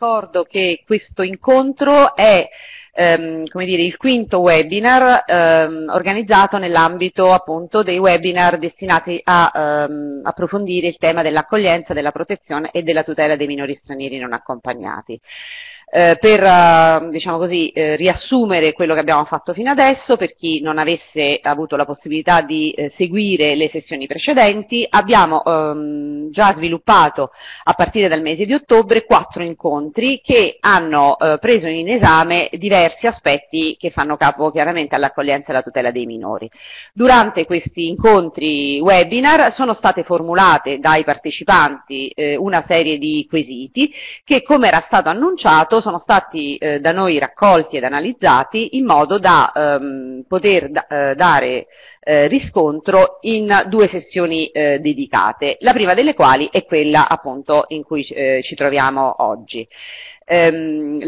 ricordo che questo incontro è ehm, come dire, il quinto webinar ehm, organizzato nell'ambito appunto dei webinar destinati a ehm, approfondire il tema dell'accoglienza, della protezione e della tutela dei minori stranieri non accompagnati eh, per eh, diciamo così, eh, riassumere quello che abbiamo fatto fino adesso, per chi non avesse avuto la possibilità di eh, seguire le sessioni precedenti, abbiamo ehm, già sviluppato a partire dal mese di ottobre quattro incontri che hanno eh, preso in esame diversi aspetti che fanno capo chiaramente all'accoglienza e alla tutela dei minori. Durante questi incontri webinar sono state formulate dai partecipanti eh, una serie di quesiti che, come era stato annunciato, sono stati eh, da noi raccolti ed analizzati in modo da ehm, poter da, eh, dare eh, riscontro in due sessioni eh, dedicate, la prima delle quali è quella appunto in cui eh, ci troviamo oggi. Ehm,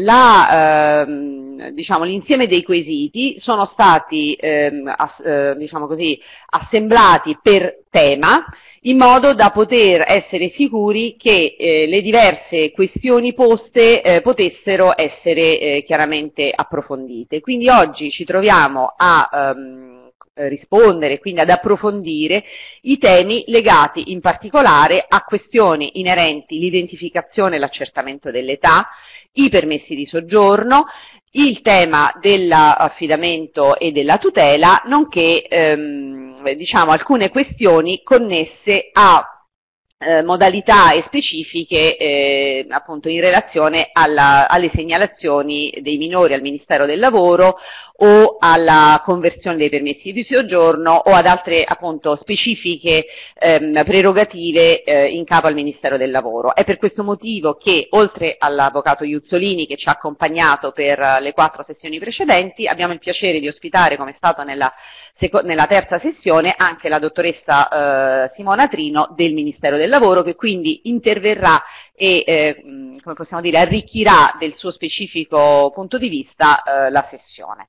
ehm, diciamo, l'insieme dei quesiti sono stati ehm, ass, eh, diciamo così, assemblati per tema in modo da poter essere sicuri che eh, le diverse questioni poste eh, potessero essere eh, chiaramente approfondite. Quindi oggi ci troviamo a ehm, eh, rispondere, quindi ad approfondire i temi legati in particolare a questioni inerenti l'identificazione e l'accertamento dell'età, i permessi di soggiorno, il tema dell'affidamento e della tutela, nonché ehm, diciamo, alcune questioni connesse a eh, modalità e specifiche eh, appunto in relazione alla, alle segnalazioni dei minori al Ministero del Lavoro o alla conversione dei permessi di soggiorno o ad altre appunto specifiche ehm, prerogative eh, in capo al Ministero del Lavoro. È per questo motivo che oltre all'avvocato Iuzzolini che ci ha accompagnato per le quattro sessioni precedenti abbiamo il piacere di ospitare come è stato nella, nella terza sessione anche la dottoressa eh, Simona Trino del Ministero del Lavoro lavoro che quindi interverrà e eh, come possiamo dire, arricchirà del suo specifico punto di vista eh, la sessione.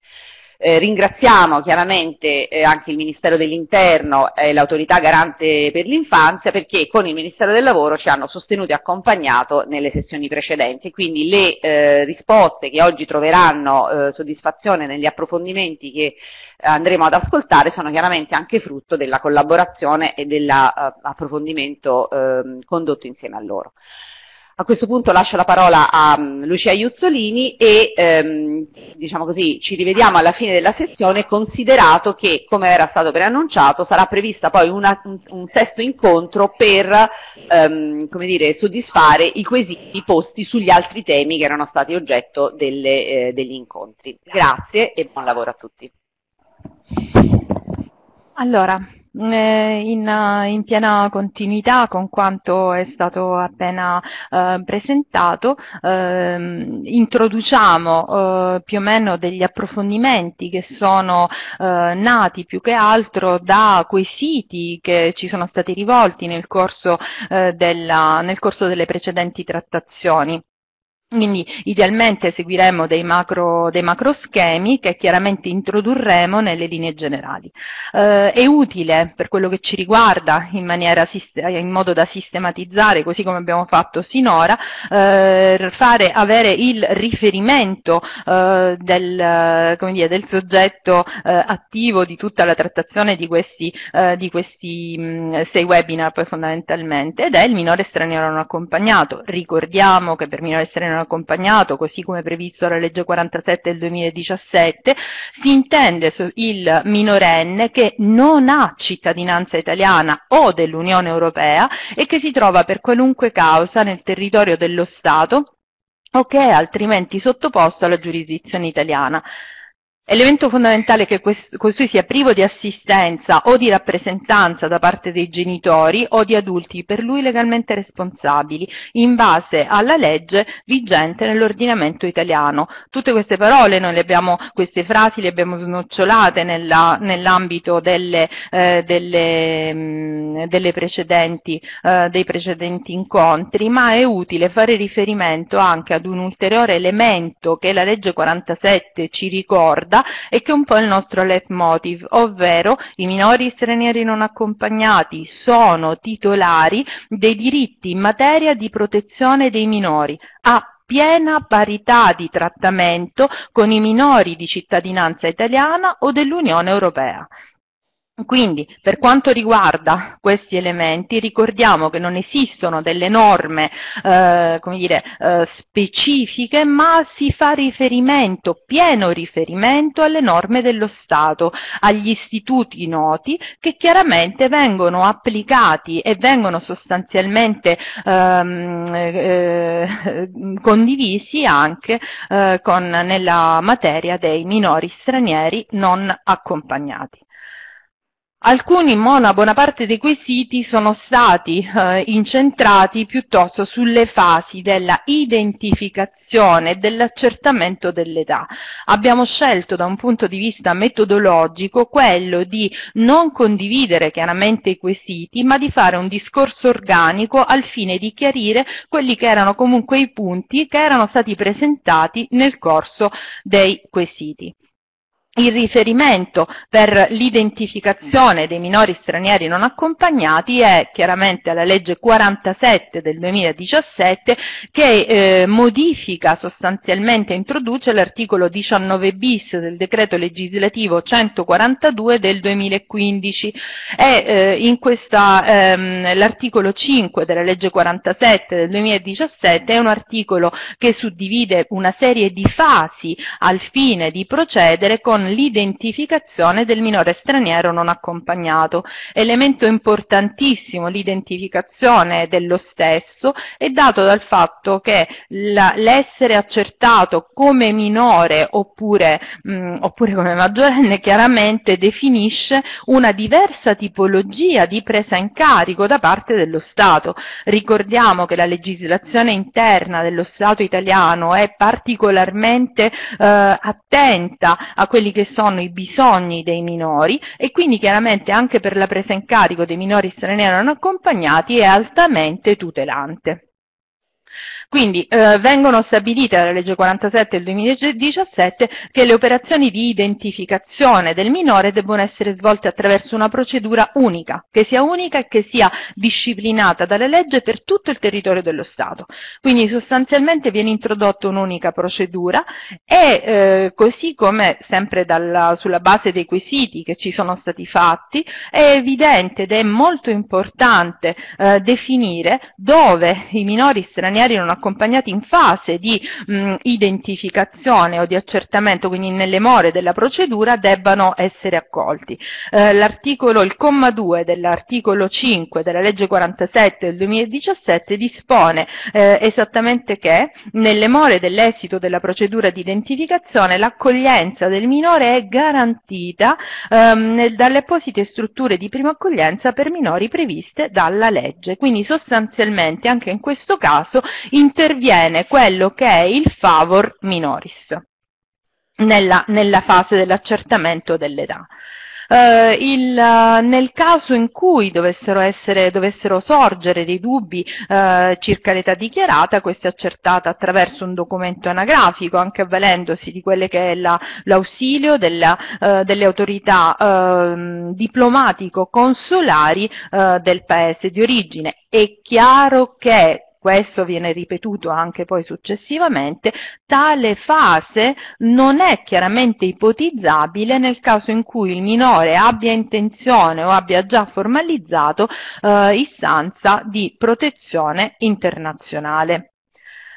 Eh, ringraziamo chiaramente eh, anche il Ministero dell'Interno e l'autorità garante per l'infanzia perché con il Ministero del Lavoro ci hanno sostenuto e accompagnato nelle sessioni precedenti, quindi le eh, risposte che oggi troveranno eh, soddisfazione negli approfondimenti che eh, andremo ad ascoltare sono chiaramente anche frutto della collaborazione e dell'approfondimento eh, ehm, condotto insieme a loro. A questo punto lascio la parola a mm, Lucia Iuzzolini e ehm, diciamo così, ci rivediamo alla fine della sessione considerato che, come era stato preannunciato, sarà prevista poi una, un, un, sesto incontro per ehm, dire, soddisfare i quesiti posti sugli altri temi che erano stati oggetto delle, eh, degli incontri. Grazie e buon lavoro a tutti. Allora, eh, in, in, piena continuità con quanto è stato appena eh, presentato, ehm, introduciamo eh, più o meno degli approfondimenti che sono nati più che altro da quesiti che ci sono stati rivolti nel corso, della, nel corso delle precedenti trattazioni. Quindi idealmente seguiremo dei macro, dei macro, schemi che chiaramente introdurremo nelle linee generali. Eh, è utile per quello che ci riguarda in, maniera, in, modo da sistematizzare, così come abbiamo fatto sinora, eh, fare, avere il riferimento eh, del, dire, del, soggetto eh, attivo di tutta la trattazione di questi, eh, di questi mh, sei webinar poi fondamentalmente ed è il minore straniero non accompagnato. Ricordiamo che per minore straniero non accompagnato, così come previsto dalla legge 47 del 2017, si intende il minorenne che non ha cittadinanza italiana o dell'Unione Europea e che si trova per qualunque causa nel territorio dello Stato o che è altrimenti sottoposto alla giurisdizione italiana. Elemento fondamentale è che costui sia privo di assistenza o di rappresentanza da parte dei genitori o di adulti per lui legalmente responsabili, in base alla legge vigente nell'ordinamento italiano. Tutte queste parole, abbiamo, queste frasi le abbiamo snocciolate nell'ambito nell delle, eh, delle, delle precedenti, eh, dei precedenti incontri, ma è utile fare riferimento anche ad un ulteriore elemento che la legge 47 ci ricorda, strada e che è un po' il nostro leitmotiv, ovvero i minori stranieri non accompagnati sono titolari dei diritti in materia di protezione dei minori a piena parità di trattamento con i minori di cittadinanza italiana o dell'Unione Europea. Quindi per quanto riguarda questi elementi ricordiamo che non esistono delle norme eh, dire, eh, specifiche ma si fa riferimento, pieno riferimento alle norme dello Stato, agli istituti noti che chiaramente vengono applicati e vengono sostanzialmente ehm, eh, condivisi anche eh, con, nella materia dei minori stranieri non accompagnati. Alcuni, ma una buona parte dei quesiti, sono stati eh, incentrati piuttosto sulle fasi della identificazione e dell'accertamento dell'età. Abbiamo scelto da un punto di vista metodologico quello di non condividere chiaramente i quesiti, ma di fare un discorso organico al fine di chiarire quelli che erano comunque i punti che erano stati presentati nel corso dei quesiti il riferimento per l'identificazione dei minori stranieri non accompagnati è chiaramente la legge 47 del 2017 che eh, modifica sostanzialmente, introduce l'articolo 19 bis del decreto legislativo 142 del 2015 e eh, in questa ehm, l'articolo 5 della legge 47 del 2017 è un articolo che suddivide una serie di fasi al fine di procedere con l'identificazione del minore straniero non accompagnato. Elemento importantissimo l'identificazione dello stesso è dato dal fatto che l'essere accertato come minore oppure, mh, mm, oppure come maggiorenne chiaramente definisce una diversa tipologia di presa in carico da parte dello Stato. Ricordiamo che la legislazione interna dello Stato italiano è particolarmente eh, attenta a quelli che sono i bisogni dei minori e quindi chiaramente anche per la presa in carico dei minori stranieri non accompagnati è altamente tutelante. Quindi eh, vengono stabilite dalla legge 47 del 2017 che le operazioni di identificazione del minore debbono essere svolte attraverso una procedura unica, che sia unica e che sia disciplinata dalle leggi per tutto il territorio dello Stato. Quindi sostanzialmente viene introdotta un'unica procedura e eh, così come sempre dalla, sulla base dei quesiti che ci sono stati fatti, è evidente ed è molto importante eh, definire dove i minori stranieri non accompagnati in fase di mh, mm, identificazione o di accertamento, quindi nelle more della procedura, debbano essere accolti. Eh, l'articolo, il comma 2 dell'articolo 5 della legge 47 del 2017 dispone eh, esattamente che nelle more dell'esito della procedura di identificazione l'accoglienza del minore è garantita ehm, dalle apposite strutture di prima accoglienza per minori previste dalla legge. Quindi sostanzialmente anche in questo caso i interviene quello che è il favor minoris nella, nella fase dell'accertamento dell'età. Uh, il, uh, nel caso in cui dovessero, essere, dovessero sorgere dei dubbi uh, circa l'età dichiarata, questa è accertata attraverso un documento anagrafico, anche avvalendosi di quelle che è l'ausilio la, della, delle autorità ehm, diplomatico-consolari del paese di origine. È chiaro che questo viene ripetuto anche poi successivamente, tale fase non è chiaramente ipotizzabile nel caso in cui il minore abbia intenzione o abbia già formalizzato eh, istanza di protezione internazionale.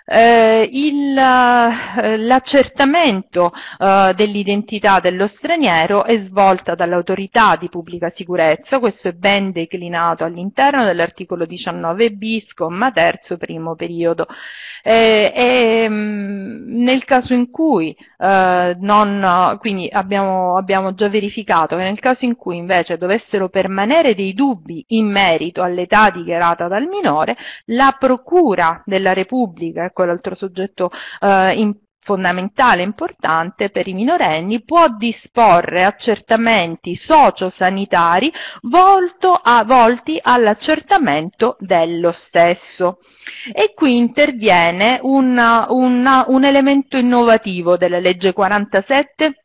Eh, eh, l'accertamento eh, dell'identità dello straniero è svolta dall'autorità di pubblica sicurezza, questo è ben declinato all'interno dell'articolo 19 bis, comma terzo, primo periodo. Eh, e, mm, nel caso in cui, eh, non, quindi abbiamo, abbiamo già verificato che nel caso in cui invece dovessero permanere dei dubbi in merito all'età dichiarata dal minore, la Procura della Repubblica ecco l'altro soggetto eh, in, fondamentale, importante per i minorenni, può disporre accertamenti sociosanitari volto a, volti all'accertamento dello stesso. E qui interviene una, una, un elemento innovativo della legge 47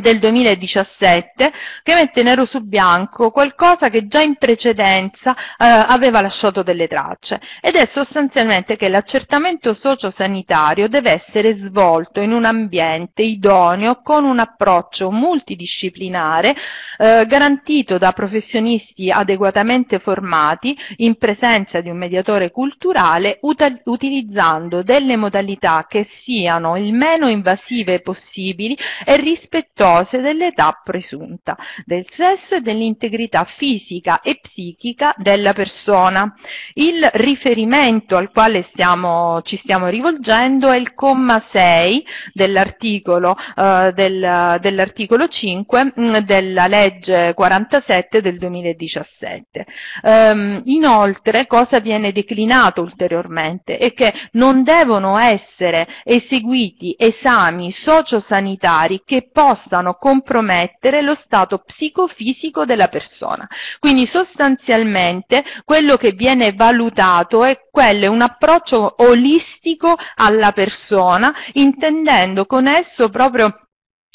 del 2017 che mette nero su bianco qualcosa che già in precedenza eh, aveva lasciato delle tracce ed è sostanzialmente che l'accertamento sociosanitario deve essere svolto in un ambiente idoneo con un approccio multidisciplinare eh, garantito da professionisti adeguatamente formati in presenza di un mediatore culturale ut utilizzando delle modalità che siano il meno invasive possibili e rispettose sospettoso dell'età presunta, del sesso e dell'integrità fisica e psichica della persona. Il riferimento al quale stiamo, ci stiamo rivolgendo è il comma 6 dell'articolo, eh, del, dell'articolo 5 mm, della legge 47 del 2017. Ehm, inoltre cosa viene declinato ulteriormente è che non devono essere eseguiti esami sociosanitari che possano possano compromettere lo stato psicofisico della persona. Quindi sostanzialmente quello che viene valutato è quello, è un approccio olistico alla persona, intendendo con esso proprio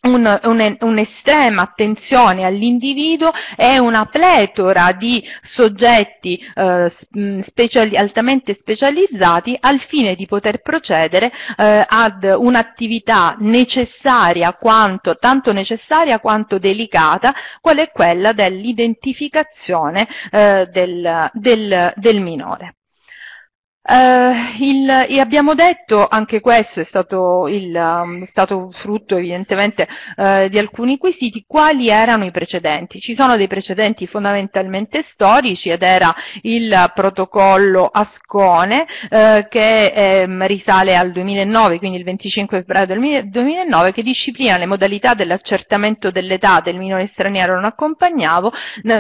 un, un, un'estrema attenzione all'individuo e una pletora di soggetti eh, speciali, altamente specializzati al fine di poter procedere eh, ad un'attività necessaria quanto, tanto necessaria quanto delicata, qual è quella dell'identificazione eh, del, del, del minore. Uh, il, abbiamo detto, anche questo è stato, il, um, stato frutto evidentemente uh, di alcuni quesiti, quali erano i precedenti. Ci sono dei precedenti fondamentalmente storici ed era il protocollo Ascone uh, che ehm, risale al 2009, quindi il 25 febbraio del 2009, che disciplina le modalità dell'accertamento dell'età del minore straniero non,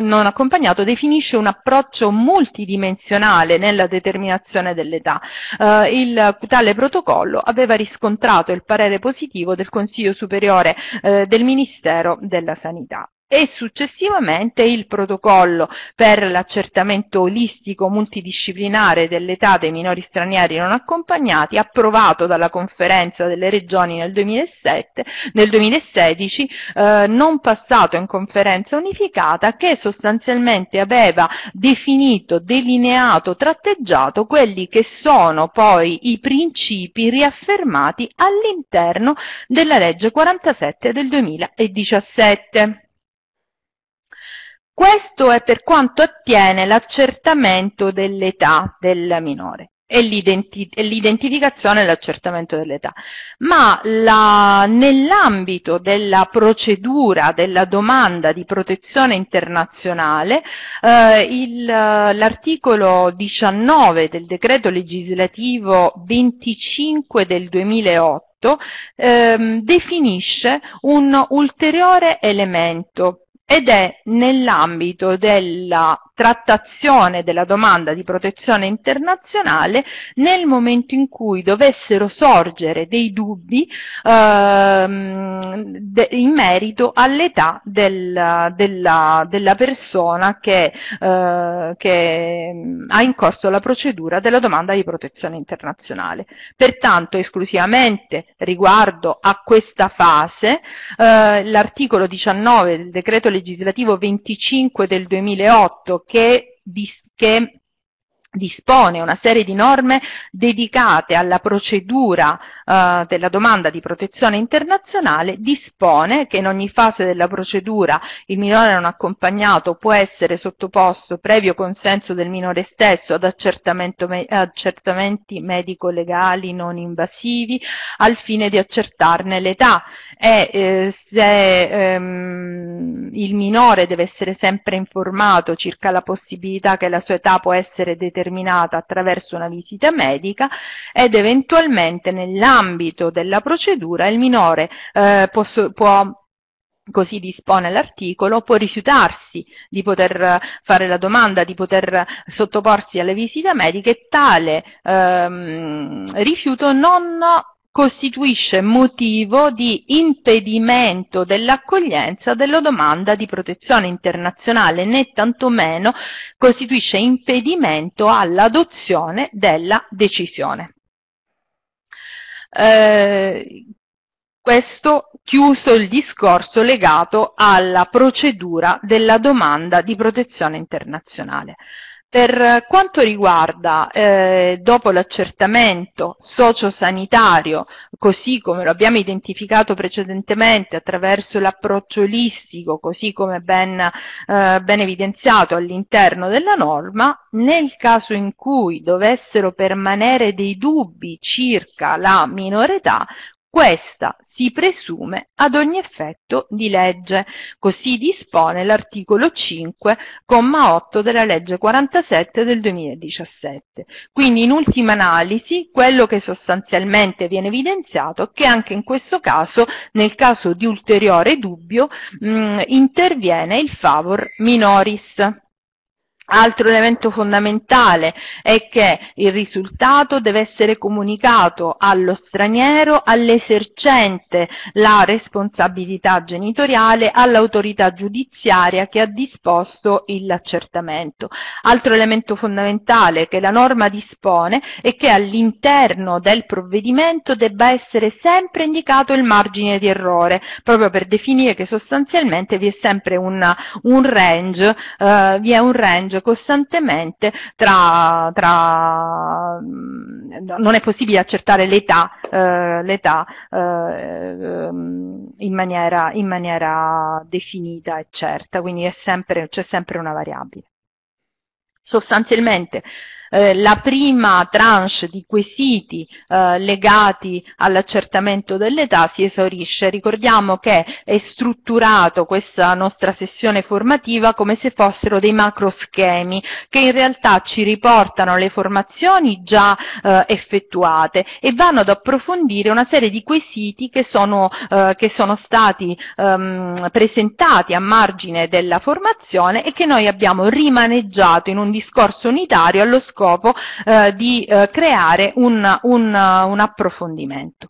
non accompagnato, definisce un approccio multidimensionale nella determinazione diminuzione dell'età. Eh, il, tale protocollo aveva riscontrato il parere positivo del Consiglio Superiore eh, del Ministero della Sanità e successivamente il protocollo per l'accertamento olistico multidisciplinare dell'età dei minori stranieri non accompagnati approvato dalla conferenza delle regioni nel, 2007, nel 2016 eh, non passato in conferenza unificata che sostanzialmente aveva definito, delineato, tratteggiato quelli che sono poi i principi riaffermati all'interno della legge 47 del 2017. Questo è per quanto attiene l'accertamento dell'età del minore e l'identificazione e l'accertamento dell'età, ma la, nell'ambito della procedura della domanda di protezione internazionale, eh, l'articolo 19 del decreto legislativo 25 del 2008 ehm, definisce un ulteriore elemento ed è nell'ambito della trattazione della domanda di protezione internazionale nel momento in cui dovessero sorgere dei dubbi ehm, de, in merito all'età del, della, della, persona che, eh, che mm, ha in corso la procedura della domanda di protezione internazionale. Pertanto esclusivamente riguardo a questa fase, eh, l'articolo 19 del decreto legislativo 25 del 2008 Que que dispone una serie di norme dedicate alla procedura eh, della domanda di protezione internazionale, dispone che in ogni fase della procedura il minore non accompagnato può essere sottoposto, previo consenso del minore stesso, ad me accertamenti medico-legali non invasivi al fine di accertarne l'età e eh, se ehm, il minore deve essere sempre informato circa la possibilità che la sua età può essere determinata determinata attraverso una visita medica ed eventualmente nell'ambito della procedura il minore eh, posso, può così dispone l'articolo, può rifiutarsi di poter eh, fare la domanda, di poter sottoporsi alle visite mediche, tale ehm, rifiuto non costituisce motivo di impedimento dell'accoglienza della domanda di protezione internazionale né tantomeno costituisce impedimento all'adozione della decisione. Eh, questo chiuso il discorso legato alla procedura della domanda di protezione internazionale. Per quanto riguarda, eh, dopo l'accertamento sociosanitario, così come lo abbiamo identificato precedentemente attraverso l'approccio olistico, così come ben, eh, ben evidenziato all'interno della norma, nel caso in cui dovessero permanere dei dubbi circa la minore età, questa si presume ad ogni effetto di legge, così dispone l'articolo 5,8 della legge 47 del 2017. Quindi in ultima analisi quello che sostanzialmente viene evidenziato è che anche in questo caso, nel caso di ulteriore dubbio, mh, mm, interviene il favor minoris. Altro elemento fondamentale è che il risultato deve essere comunicato allo straniero, all'esercente la responsabilità genitoriale, all'autorità giudiziaria che ha disposto l'accertamento. Altro elemento fondamentale che la norma dispone è che all'interno del provvedimento debba essere sempre indicato il margine di errore, proprio per definire che sostanzialmente vi è sempre una, un range, eh, vi è un range cambia costantemente, tra, tra, non è possibile accertare l'età eh, eh, ehm, in maniera, in maniera definita e certa, quindi c'è sempre, sempre una variabile. Sostanzialmente eh, la prima tranche di quesiti eh, legati all'accertamento dell'età si esaurisce. Ricordiamo che è strutturato questa nostra sessione formativa come se fossero dei macroschemi che in realtà ci riportano le formazioni già eh, effettuate e vanno ad approfondire una serie di quesiti che sono, eh, che sono stati ehm, presentati a margine della formazione e che noi abbiamo rimaneggiato in un discorso unitario allo scopo scopo eh, di eh, creare un, un, un, approfondimento.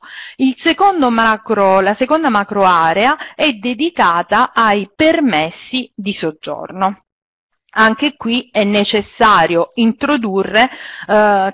Macro, la seconda macroarea è dedicata ai permessi di soggiorno anche qui è necessario introdurre eh,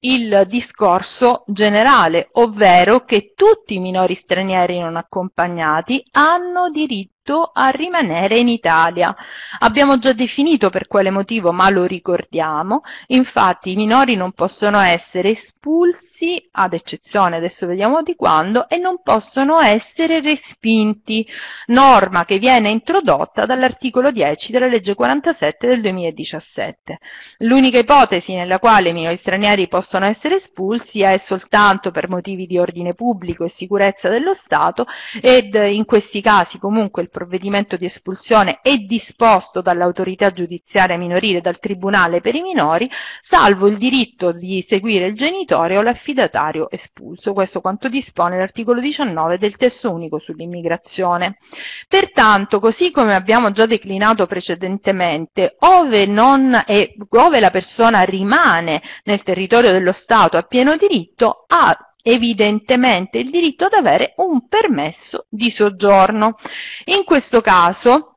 il discorso generale, ovvero che tutti i minori stranieri non accompagnati hanno diritto a rimanere in Italia. Abbiamo già definito per quale motivo, ma lo ricordiamo, infatti i minori non possono essere espulsi ammessi, ad eccezione adesso vediamo di quando, e non possono essere respinti, norma che viene introdotta dall'articolo 10 della legge 47 del 2017. L'unica ipotesi nella quale i minori stranieri possono essere espulsi è soltanto per motivi di ordine pubblico e sicurezza dello Stato ed in questi casi comunque il provvedimento di espulsione è disposto dall'autorità giudiziaria minorile e dal Tribunale per i minori, salvo il diritto di seguire il genitore o l'affidamento affidatario espulso. Questo quanto dispone l'articolo 19 del testo unico sull'immigrazione. Pertanto, così come abbiamo già declinato precedentemente, ove, non, e, ove la persona rimane nel territorio dello Stato a pieno diritto, ha evidentemente il diritto ad avere un permesso di soggiorno. In questo caso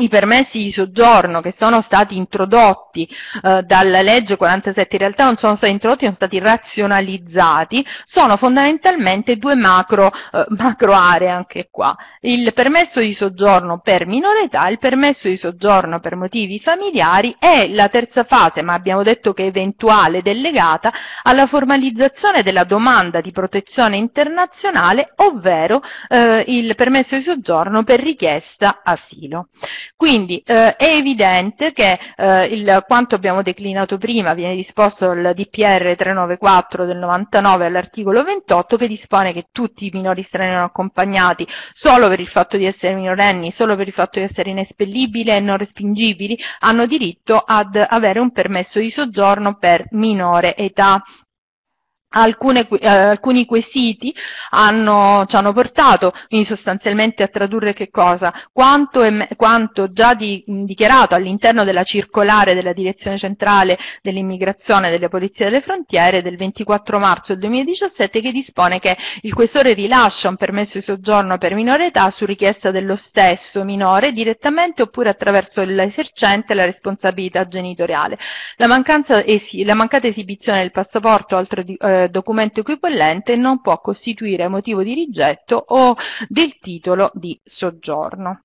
i permessi di soggiorno che sono stati introdotti eh, dalla legge 47 in realtà non sono stati introdotti, sono stati razionalizzati, sono fondamentalmente due macro, eh, macro aree anche qua, il permesso di soggiorno per minorità, il permesso di soggiorno per motivi familiari e la terza fase, ma abbiamo detto che eventuale ed è legata alla formalizzazione della domanda di protezione internazionale, ovvero eh, il permesso di soggiorno per richiesta asilo. Quindi eh, è evidente che eh, il, quanto abbiamo declinato prima viene disposto dal DPR 394 del 99 all'articolo 28 che dispone che tutti i minori stranieri non accompagnati solo per il fatto di essere minorenni, solo per il fatto di essere inespellibili e non respingibili hanno diritto ad avere un permesso di soggiorno per minore età Alcune, eh, alcuni quesiti hanno, ci hanno portato quindi sostanzialmente a tradurre che cosa? Quanto, è, quanto già di, dichiarato all'interno della circolare della Direzione Centrale dell'Immigrazione e delle Polizie delle Frontiere del 24 marzo 2017 che dispone che il questore rilascia un permesso di soggiorno per minore età su richiesta dello stesso minore direttamente oppure attraverso l'esercente la responsabilità genitoriale. La, mancanza, la mancata esibizione del passaporto oltre di, eh, documento equivalente non può costituire motivo di rigetto o del titolo di soggiorno.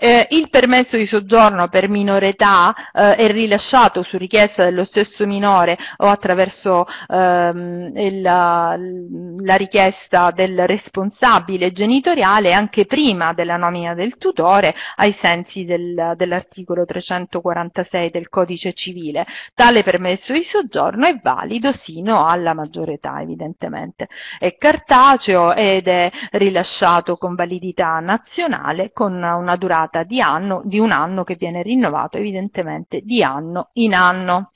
Eh, il permesso di soggiorno per minore età eh, è rilasciato su richiesta dello stesso minore o attraverso ehm, il, la richiesta del responsabile genitoriale anche prima della nomina del tutore ai sensi del, dell'articolo 346 del codice civile. Tale permesso di soggiorno è valido sino alla maggiore età evidentemente. È cartaceo ed è rilasciato con validità nazionale con una durata rinnovata di anno, di un anno che viene rinnovato evidentemente di anno in anno.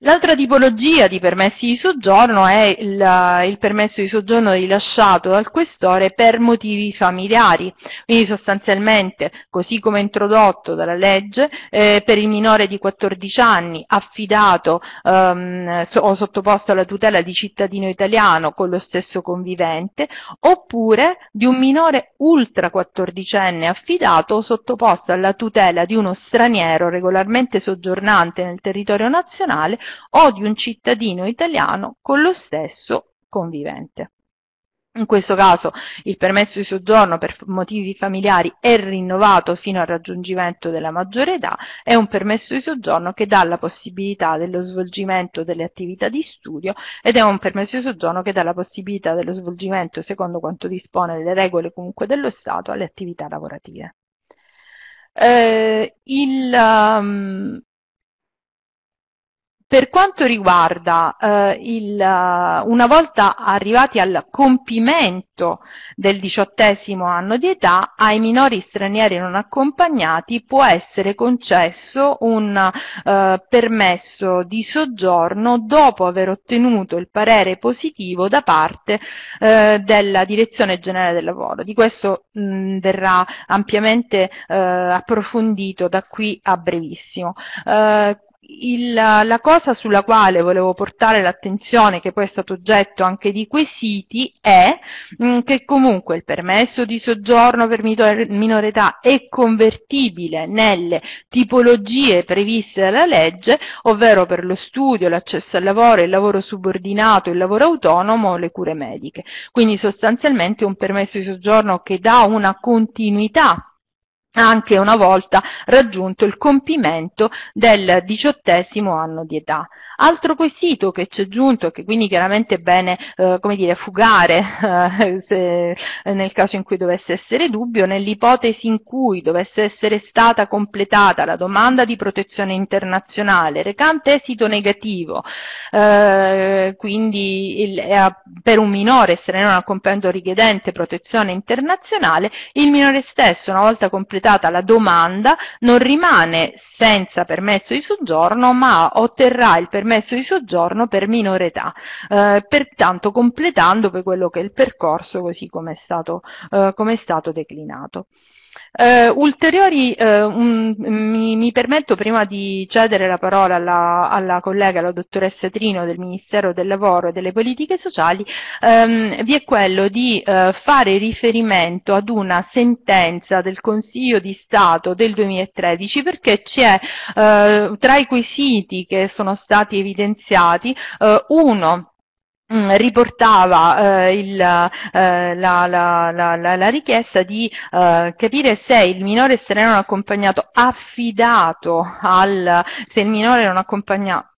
L'altra tipologia di permessi di soggiorno è il, eh, il, permesso di soggiorno rilasciato dal questore per motivi familiari, quindi sostanzialmente, così come introdotto dalla legge, eh, per il minore di 14 anni affidato ehm, so, o sottoposto alla tutela di cittadino italiano con lo stesso convivente, oppure di un minore ultra 14enne affidato o sottoposto alla tutela di uno straniero regolarmente soggiornante nel territorio nazionale o di un cittadino italiano con lo stesso convivente. In questo caso il permesso di soggiorno per motivi familiari è rinnovato fino al raggiungimento della maggiore età, è un permesso di soggiorno che dà la possibilità dello svolgimento delle attività di studio ed è un permesso di soggiorno che dà la possibilità dello svolgimento, secondo quanto dispone le regole comunque dello Stato, alle attività lavorative. Eh, il, um, per quanto riguarda, eh, il, eh, una volta arrivati al compimento del diciottesimo anno di età, ai minori stranieri non accompagnati può essere concesso un eh, permesso di soggiorno dopo aver ottenuto il parere positivo da parte eh, della Direzione Generale del Lavoro. Di questo mh, mm, verrà ampiamente eh, approfondito da qui a brevissimo. Eh, il, la cosa sulla quale volevo portare l'attenzione, che poi è stato oggetto anche di quesiti, è mm, che comunque il permesso di soggiorno per minore età è convertibile nelle tipologie previste dalla legge, ovvero per lo studio, l'accesso al lavoro, il lavoro subordinato, il lavoro autonomo, le cure mediche. Quindi sostanzialmente un permesso di soggiorno che dà una continuità anche una volta raggiunto il compimento del diciottesimo anno di età. Altro quesito che ci è giunto, che quindi chiaramente è bene eh, come dire, fugare eh, se, nel caso in cui dovesse essere dubbio, nell'ipotesi in cui dovesse essere stata completata la domanda di protezione internazionale recante esito negativo, eh, quindi il, eh, per un minore essere non accompagnato richiedente protezione internazionale, il minore stesso, una volta completato presentata la domanda non rimane senza permesso di soggiorno ma otterrà il permesso di soggiorno per minore età, eh, pertanto completando poi quello che è il percorso così come è stato, eh, come è stato declinato. Eh, ulteriori, eh, un, mi, mi, permetto prima di cedere la parola alla, alla, collega, la dottoressa Trino del Ministero del Lavoro e delle Politiche Sociali, ehm, vi è quello di eh, fare riferimento ad una sentenza del Consiglio di Stato del 2013 perché c'è eh, tra i quesiti che sono stati evidenziati eh, uno Mm, riportava eh, il, eh, la, la, la, la, richiesta di eh, capire se il minore straniero non accompagnato affidato al se il minore non accompagnato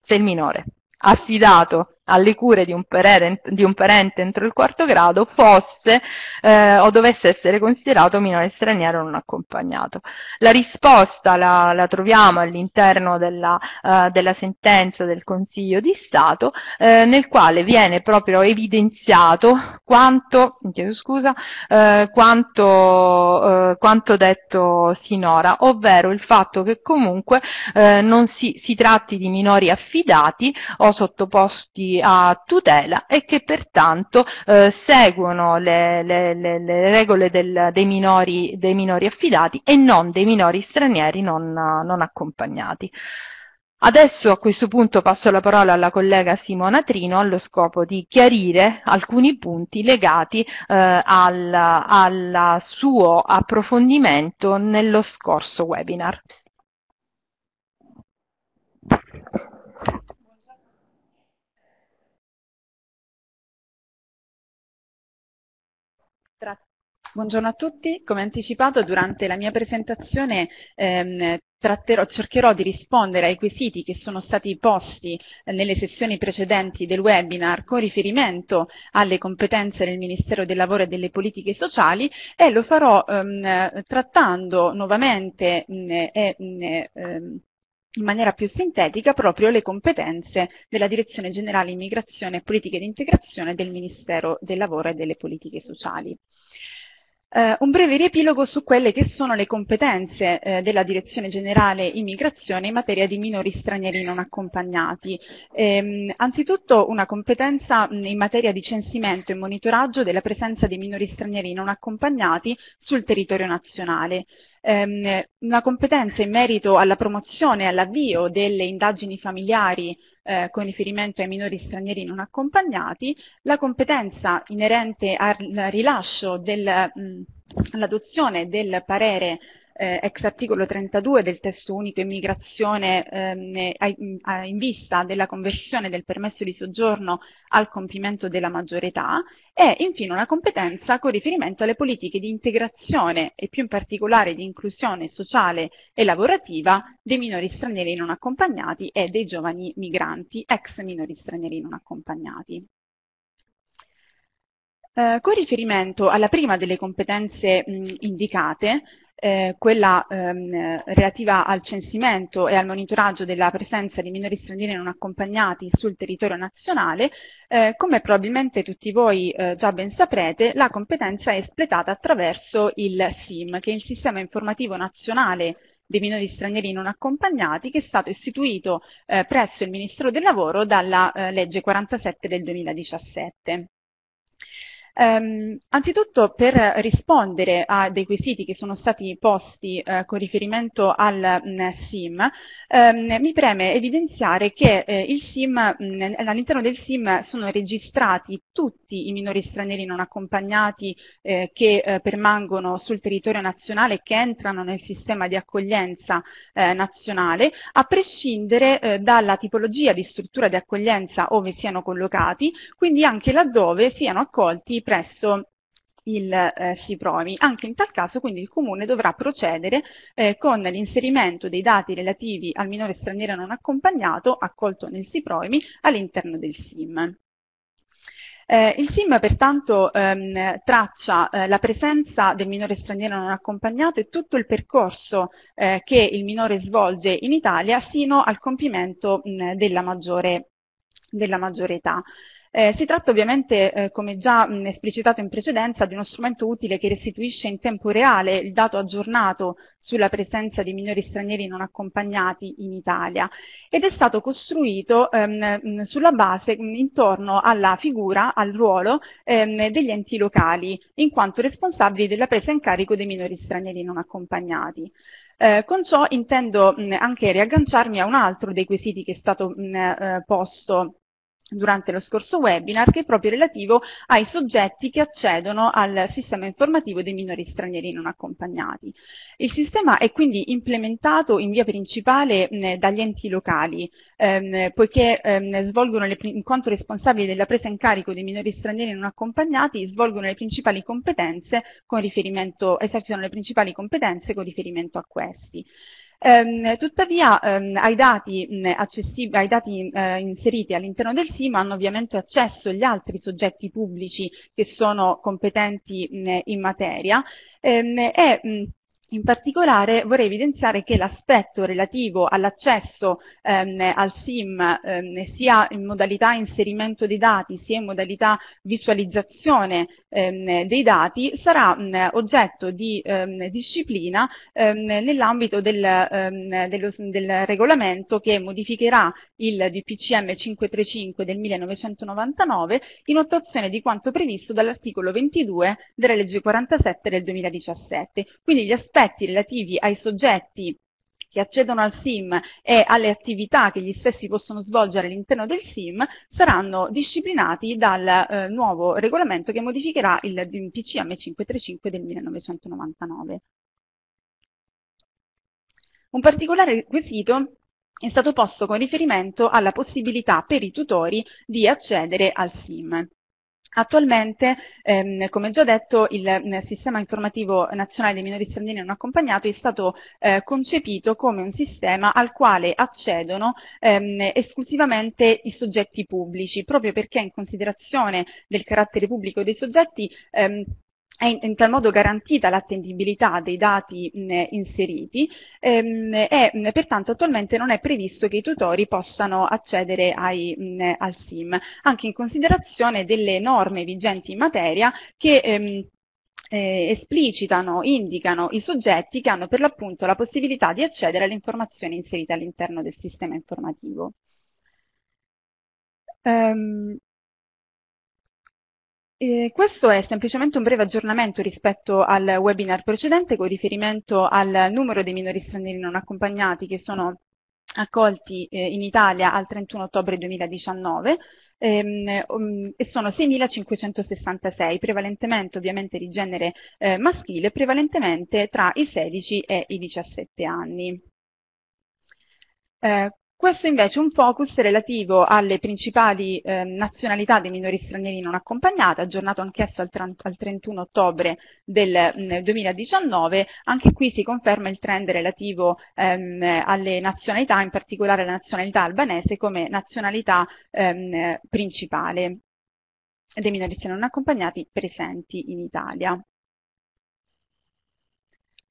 se il minore affidato alle cure di un, parente, di un parente entro il quarto grado fosse eh, o dovesse essere considerato minore straniero non accompagnato. La risposta la, la troviamo all'interno della, eh, della, sentenza del Consiglio di Stato eh, nel quale viene proprio evidenziato quanto, scusa, eh, quanto, eh, quanto detto sinora, ovvero il fatto che comunque eh, non si, si tratti di minori affidati o sottoposti a tutela e che pertanto eh, seguono le, le, le, le regole del, dei, minori, dei, minori, affidati e non dei minori stranieri non, non accompagnati. Adesso a questo punto passo la parola alla collega Simona Trino allo scopo di chiarire alcuni punti legati eh, al, al suo approfondimento nello scorso webinar. Buongiorno a tutti, come anticipato durante la mia presentazione ehm, tratterò, cercherò di rispondere ai quesiti che sono stati posti eh, nelle sessioni precedenti del webinar con riferimento alle competenze del Ministero del Lavoro e delle Politiche Sociali e lo farò ehm, trattando nuovamente mh, mm, e, mh, mm, ehm, in maniera più sintetica proprio le competenze della Direzione Generale Immigrazione e Politiche di Integrazione del Ministero del Lavoro e delle Politiche Sociali. Eh, un breve riepilogo su quelle che sono le competenze eh, della Direzione Generale Immigrazione in materia di minori stranieri non accompagnati. Eh, anzitutto una competenza in materia di censimento e monitoraggio della presenza dei minori stranieri non accompagnati sul territorio nazionale ehm, una competenza in merito alla promozione e all'avvio delle indagini familiari eh, con riferimento ai minori stranieri non accompagnati, la competenza inerente al rilascio dell'adozione mm, del parere eh, ex articolo 32 del testo unico immigrazione ehm, a, a, in vista della conversione del permesso di soggiorno al compimento della maggiore età e infine una competenza con riferimento alle politiche di integrazione e più in particolare di inclusione sociale e lavorativa dei minori stranieri non accompagnati e dei giovani migranti ex minori stranieri non accompagnati. Eh, con riferimento alla prima delle competenze mh, indicate, eh, quella ehm, relativa al censimento e al monitoraggio della presenza di minori stranieri non accompagnati sul territorio nazionale, eh, come probabilmente tutti voi eh, già ben saprete, la competenza è espletata attraverso il SIM, che è il Sistema Informativo Nazionale dei minori stranieri non accompagnati che è stato istituito eh, presso il Ministro del Lavoro dalla eh, legge 47 del 2017. Um, anzitutto per rispondere a dei quesiti che sono stati posti uh, con riferimento al mh, mm, SIM, um, mi preme evidenziare che eh, mm, all'interno del SIM sono registrati tutti i minori stranieri non accompagnati eh, che eh, permangono sul territorio nazionale, e che entrano nel sistema di accoglienza eh, nazionale, a prescindere eh, dalla tipologia di struttura di accoglienza ove siano collocati, quindi anche laddove siano accolti presso il eh, FIPROMI. Anche in tal caso quindi il Comune dovrà procedere eh, con l'inserimento dei dati relativi al minore straniero non accompagnato accolto nel SIPROMI all'interno del SIM. Eh, il SIM pertanto ehm, traccia eh, la presenza del minore straniero non accompagnato e tutto il percorso eh, che il minore svolge in Italia fino al compimento mh, della maggiore della maggiore età. Eh, si tratta ovviamente, eh, come già mh, esplicitato in precedenza, di uno strumento utile che restituisce in tempo reale il dato aggiornato sulla presenza di minori stranieri non accompagnati in Italia ed è stato costruito ehm, sulla base mh, intorno alla figura, al ruolo ehm, degli enti locali, in quanto responsabili della presa in carico dei minori stranieri non accompagnati. Eh, con ciò intendo mh, anche riagganciarmi a un altro dei quesiti che è stato mh, eh, posto durante lo scorso webinar che è proprio relativo ai soggetti che accedono al sistema informativo dei minori stranieri non accompagnati. Il sistema è quindi implementato in via principale mh, dagli enti locali, ehm, poiché ehm, svolgono le, in quanto responsabili della presa in carico dei minori stranieri non accompagnati, svolgono le principali competenze con riferimento, esercitano le principali competenze con riferimento a questi. Ehm, tuttavia ehm, ai dati, mh, ai dati eh, inseriti all'interno del SIM hanno ovviamente accesso gli altri soggetti pubblici che sono competenti mh, in materia ehm, e mh, in particolare vorrei evidenziare che l'aspetto relativo all'accesso ehm, al SIM ehm, sia in modalità inserimento dei dati sia in modalità visualizzazione ehm, dei dati sarà mh, oggetto di ehm, disciplina ehm, nell'ambito del, ehm, del, regolamento che modificherà il DPCM 535 del 1999 in attuazione di quanto previsto dall'articolo 22 della legge 47 del 2017. Quindi gli aspetti aspetti relativi ai soggetti che accedono al SIM e alle attività che gli stessi possono svolgere all'interno del SIM saranno disciplinati dal eh, nuovo regolamento che modificherà il PCM 535 del 1999. Un particolare quesito è stato posto con riferimento alla possibilità per i tutori di accedere al SIM. Attualmente, ehm, come già detto, il eh, sistema informativo nazionale dei minori stranieri non accompagnati è stato eh, concepito come un sistema al quale accedono ehm, esclusivamente i soggetti pubblici, proprio perché in considerazione del carattere pubblico dei soggetti ehm, è in, tal modo garantita l'attendibilità dei dati mh, inseriti ehm, e mh, pertanto attualmente non è previsto che i tutori possano accedere ai, mh, al SIM, anche in considerazione delle norme vigenti in materia che ehm, eh, esplicitano, indicano i soggetti che hanno per l'appunto la possibilità di accedere alle informazioni inserite all'interno del sistema informativo. Um, eh, questo è semplicemente un breve aggiornamento rispetto al webinar precedente con riferimento al numero dei minori stranieri non accompagnati che sono accolti eh, in Italia al 31 ottobre 2019 ehm, um, e sono 6.566, prevalentemente ovviamente di genere eh, maschile, prevalentemente tra i 16 e i 17 anni. Eh, questo invece è un focus relativo alle principali eh, nazionalità dei minori stranieri non accompagnati, aggiornato anch'esso al, al, 31 ottobre del mh, mm, 2019. Anche qui si conferma il trend relativo ehm, alle nazionalità, in particolare la nazionalità albanese come nazionalità ehm, principale dei minori stranieri non accompagnati presenti in Italia.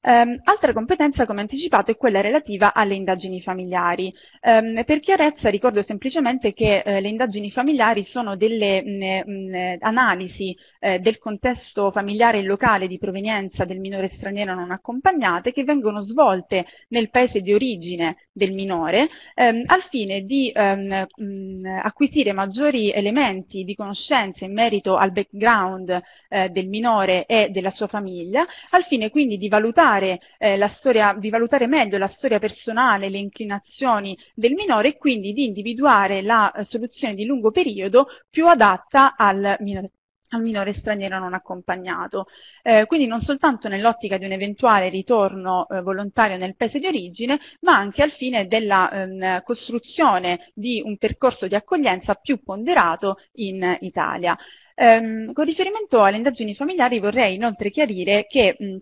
Um, altra competenza, come anticipato, è quella relativa alle indagini familiari. Um, per chiarezza ricordo semplicemente che uh, le indagini familiari sono delle mh, mh, analisi uh, del contesto familiare e locale di provenienza del minore straniero non accompagnate che vengono svolte nel paese di origine del minore um, al fine di mh, acquisire maggiori elementi di conoscenza in merito al background uh, del minore e della sua famiglia, al fine quindi di valutare valutare eh, la storia, di valutare meglio la storia personale, le inclinazioni del minore e quindi di individuare la eh, soluzione di lungo periodo più adatta al minore al minore straniero non accompagnato. Eh, quindi non soltanto nell'ottica di un eventuale ritorno eh, volontario nel paese di origine, ma anche al fine della ehm, costruzione di un percorso di accoglienza più ponderato in Italia. Ehm, con riferimento alle indagini familiari vorrei inoltre chiarire che mh,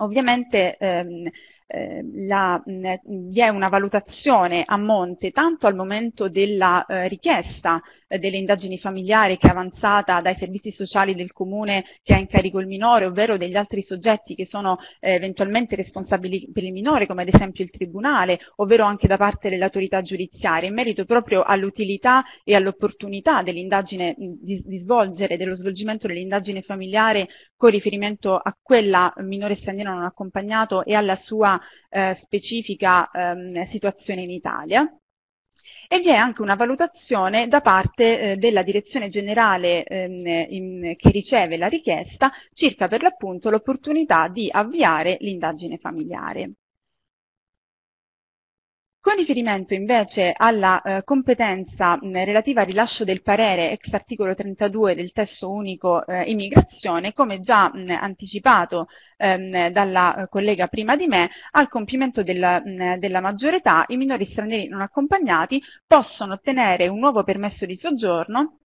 ovviamente ehm, eh, la, mh, eh, vi è una valutazione a monte tanto al momento della eh, richiesta delle indagini familiari che è avanzata dai servizi sociali del comune che ha in carico il minore, ovvero degli altri soggetti che sono eh, eventualmente responsabili per il minore, come ad esempio il tribunale, ovvero anche da parte dell'autorità giudiziaria, in merito proprio all'utilità e all'opportunità dell'indagine di, di svolgere, dello svolgimento dell'indagine familiare con riferimento a quella minore straniera non accompagnato e alla sua eh, specifica ehm, situazione in Italia e vi è anche una valutazione da parte eh, della direzione generale ehm, in, che riceve la richiesta circa per l'appunto l'opportunità di avviare l'indagine familiare. Con riferimento invece alla eh, competenza mh, relativa al rilascio del parere ex articolo 32 del testo unico eh, immigrazione, come già mh, anticipato ehm, dalla eh, collega prima di me, al compimento della, mh, della maggiore età i minori stranieri non accompagnati possono ottenere un nuovo permesso di soggiorno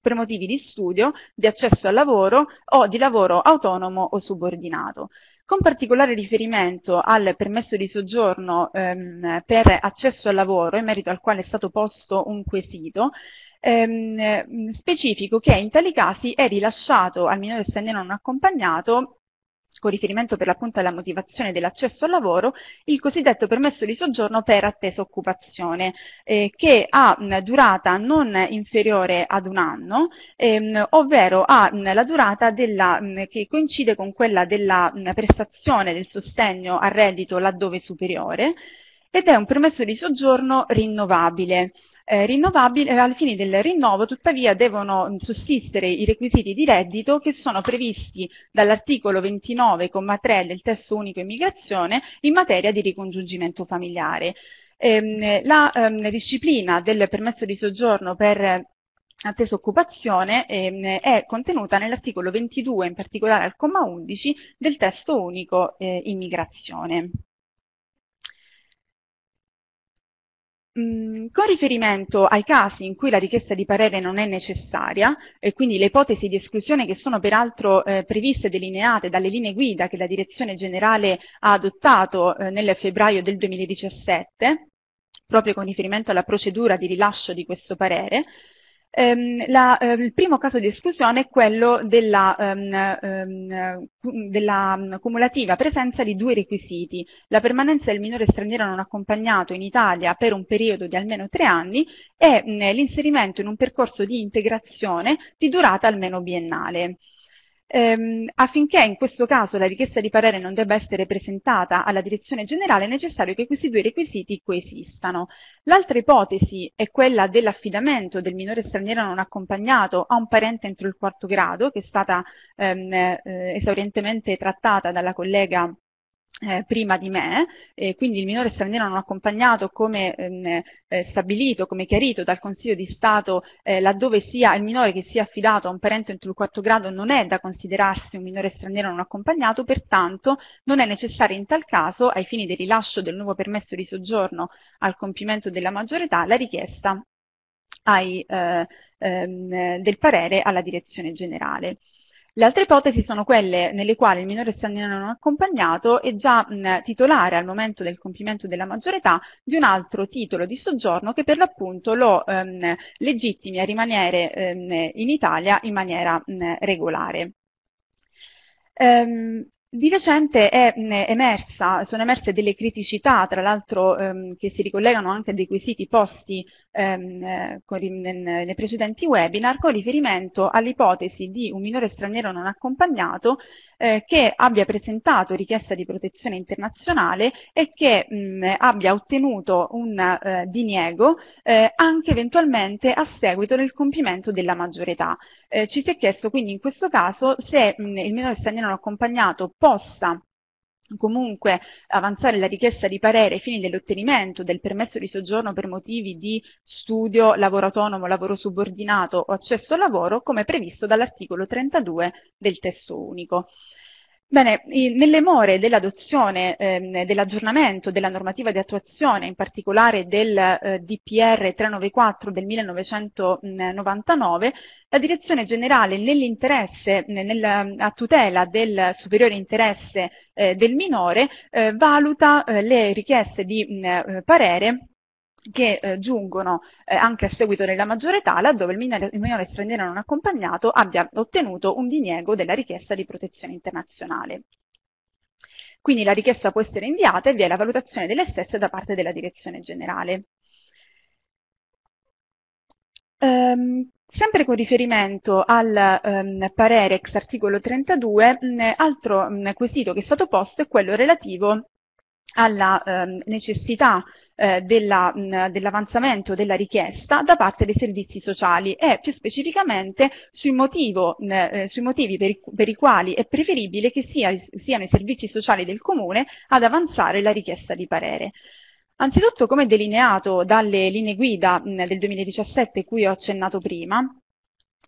per motivi di studio, di accesso al lavoro o di lavoro autonomo o subordinato con particolare riferimento al permesso di soggiorno ehm, per accesso al lavoro, in merito al quale è stato posto un quesito, ehm, specifico che in tali casi è rilasciato al minore straniero non accompagnato con riferimento per l'appunto alla motivazione dell'accesso al lavoro, il cosiddetto permesso di soggiorno per attesa occupazione, eh, che ha una durata non inferiore ad un anno, ehm, ovvero ha mh, la durata della, mh, che coincide con quella della mh, prestazione del sostegno al reddito laddove superiore, ed è un permesso di soggiorno rinnovabile eh, rinnovabile, eh, al fine del rinnovo tuttavia devono sussistere i requisiti di reddito che sono previsti dall'articolo 29,3 del testo unico immigrazione in materia di ricongiungimento familiare. Ehm, la ehm, disciplina del permesso di soggiorno per attesa occupazione ehm, è contenuta nell'articolo 22, in particolare al comma 11 del testo unico eh, immigrazione. Mhmm, con riferimento ai casi in cui la richiesta di parere non è necessaria e quindi le ipotesi di esclusione che sono peraltro eh, previste e delineate dalle linee guida che la Direzione Generale ha adottato eh, nel febbraio del 2017, proprio con riferimento alla procedura di rilascio di questo parere, Ehm, la, eh, il primo caso di esclusione è quello della, ehm, ehm, della, mm, cumulativa presenza di due requisiti, la permanenza del minore straniero non accompagnato in Italia per un periodo di almeno tre anni e mm, l'inserimento in un percorso di integrazione di durata almeno biennale. Ehm, affinché in questo caso la richiesta di parere non debba essere presentata alla direzione generale è necessario che questi due requisiti coesistano. L'altra ipotesi è quella dell'affidamento del minore straniero non accompagnato a un parente entro il quarto grado, che è stata ehm, eh, esaurientemente trattata dalla collega eh, prima di me e quindi il minore straniero non accompagnato come ehm, eh, stabilito, come chiarito dal Consiglio di Stato eh, laddove sia il minore che sia affidato a un parente entro il quarto grado non è da considerarsi un minore straniero non accompagnato, pertanto non è necessario in tal caso, ai fini del rilascio del nuovo permesso di soggiorno al compimento della maggiore età, la richiesta ai, eh, ehm, del parere alla direzione generale. Le altre ipotesi sono quelle nelle quali il minore straniero non accompagnato è già mh, titolare al momento del compimento della maggiore età di un altro titolo di soggiorno che per l'appunto lo ehm, legittimi a rimanere ehm, in Italia in maniera mh, regolare. Ehm, di recente è emersa, sono emerse delle criticità, tra l'altro ehm, che si ricollegano anche a dei quesiti posti ehm, nei precedenti webinar, con riferimento all'ipotesi di un minore straniero non accompagnato eh, che abbia presentato richiesta di protezione internazionale e che mh, mm, abbia ottenuto un eh, diniego eh, anche eventualmente a seguito del compimento della maggiore età. Eh, ci si è chiesto quindi in questo caso se mh, mm, il minore straniero non accompagnato possa comunque avanzare la richiesta di parere ai fini dell'ottenimento del permesso di soggiorno per motivi di studio, lavoro autonomo, lavoro subordinato o accesso al lavoro, come previsto dall'articolo 32 del testo unico. Bene, nelle more dell'adozione, ehm, dell'aggiornamento della normativa di attuazione, in particolare del eh, DPR 394 del 1999, la Direzione Generale, nell'interesse, nel, a tutela del superiore interesse eh, del minore, eh, valuta eh, le richieste di mh, mm, eh, parere che eh, giungono eh, anche a seguito della maggiore età, laddove il minore, il minore straniero non accompagnato abbia ottenuto un diniego della richiesta di protezione internazionale. Quindi la richiesta può essere inviata e vi è la valutazione delle stesse da parte della direzione generale. Um, Sempre con riferimento al ehm, parere ex articolo 32, mh, mm, altro mh, mm, quesito che è stato posto è quello relativo alla ehm, necessità eh, dell'avanzamento dell della richiesta da parte dei servizi sociali e più specificamente sui, motivo, eh, sui motivi per i, per i, quali è preferibile che sia, siano i servizi sociali del Comune ad avanzare la richiesta di parere. Anzitutto, come delineato dalle linee guida mh, del 2017 cui ho accennato prima,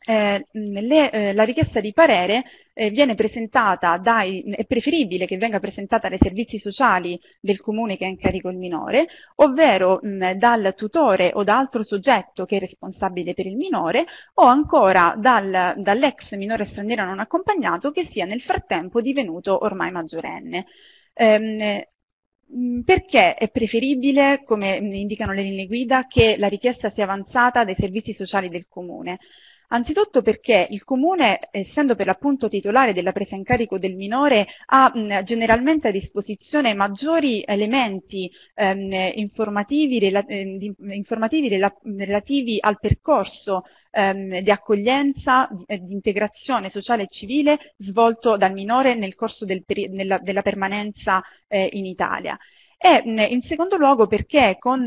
eh, le, eh, la richiesta di parere eh, viene presentata dai, è preferibile che venga presentata dai servizi sociali del comune che ha in carico il minore, ovvero mh, dal tutore o da altro soggetto che è responsabile per il minore o ancora dal, dall'ex minore straniero non accompagnato che sia nel frattempo divenuto ormai maggiorenne. Ehm, perché è preferibile, come indicano le linee guida, che la richiesta sia avanzata dai servizi sociali del comune? Anzitutto perché il comune, essendo per l'appunto titolare della presa in carico del minore, ha mh, generalmente a disposizione maggiori elementi ehm, informativi, rela eh, informativi rela relativi al percorso ehm, di accoglienza, eh, di integrazione sociale e civile svolto dal minore nel corso del nella, della permanenza eh, in Italia. E in secondo luogo perché con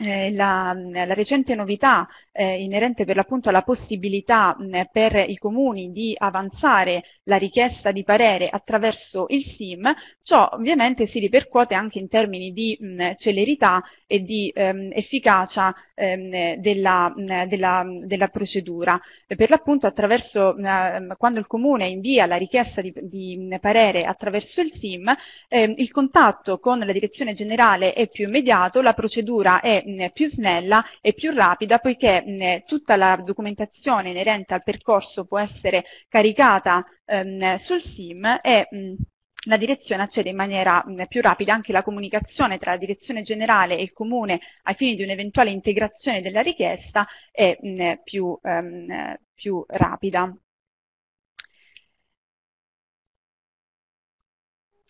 eh, la, la, recente novità eh, inerente per l'appunto alla possibilità mh, mm, per i comuni di avanzare la richiesta di parere attraverso il SIM, ciò ovviamente si ripercuote anche in termini di mh, mm, celerità e di ehm, efficacia ehm, della, mh, mm, della, della, procedura. E per l'appunto attraverso ehm, quando il comune invia la richiesta di, di parere attraverso il SIM, ehm, il contatto con la direzione generale è più immediato, la procedura è è più snella e più rapida poiché tutta la documentazione inerente al percorso può essere caricata ehm, sul SIM e la direzione accede in maniera mh, più rapida anche la comunicazione tra la direzione generale e il comune ai fini di un'eventuale integrazione della richiesta è mh, più, ehm, più rapida.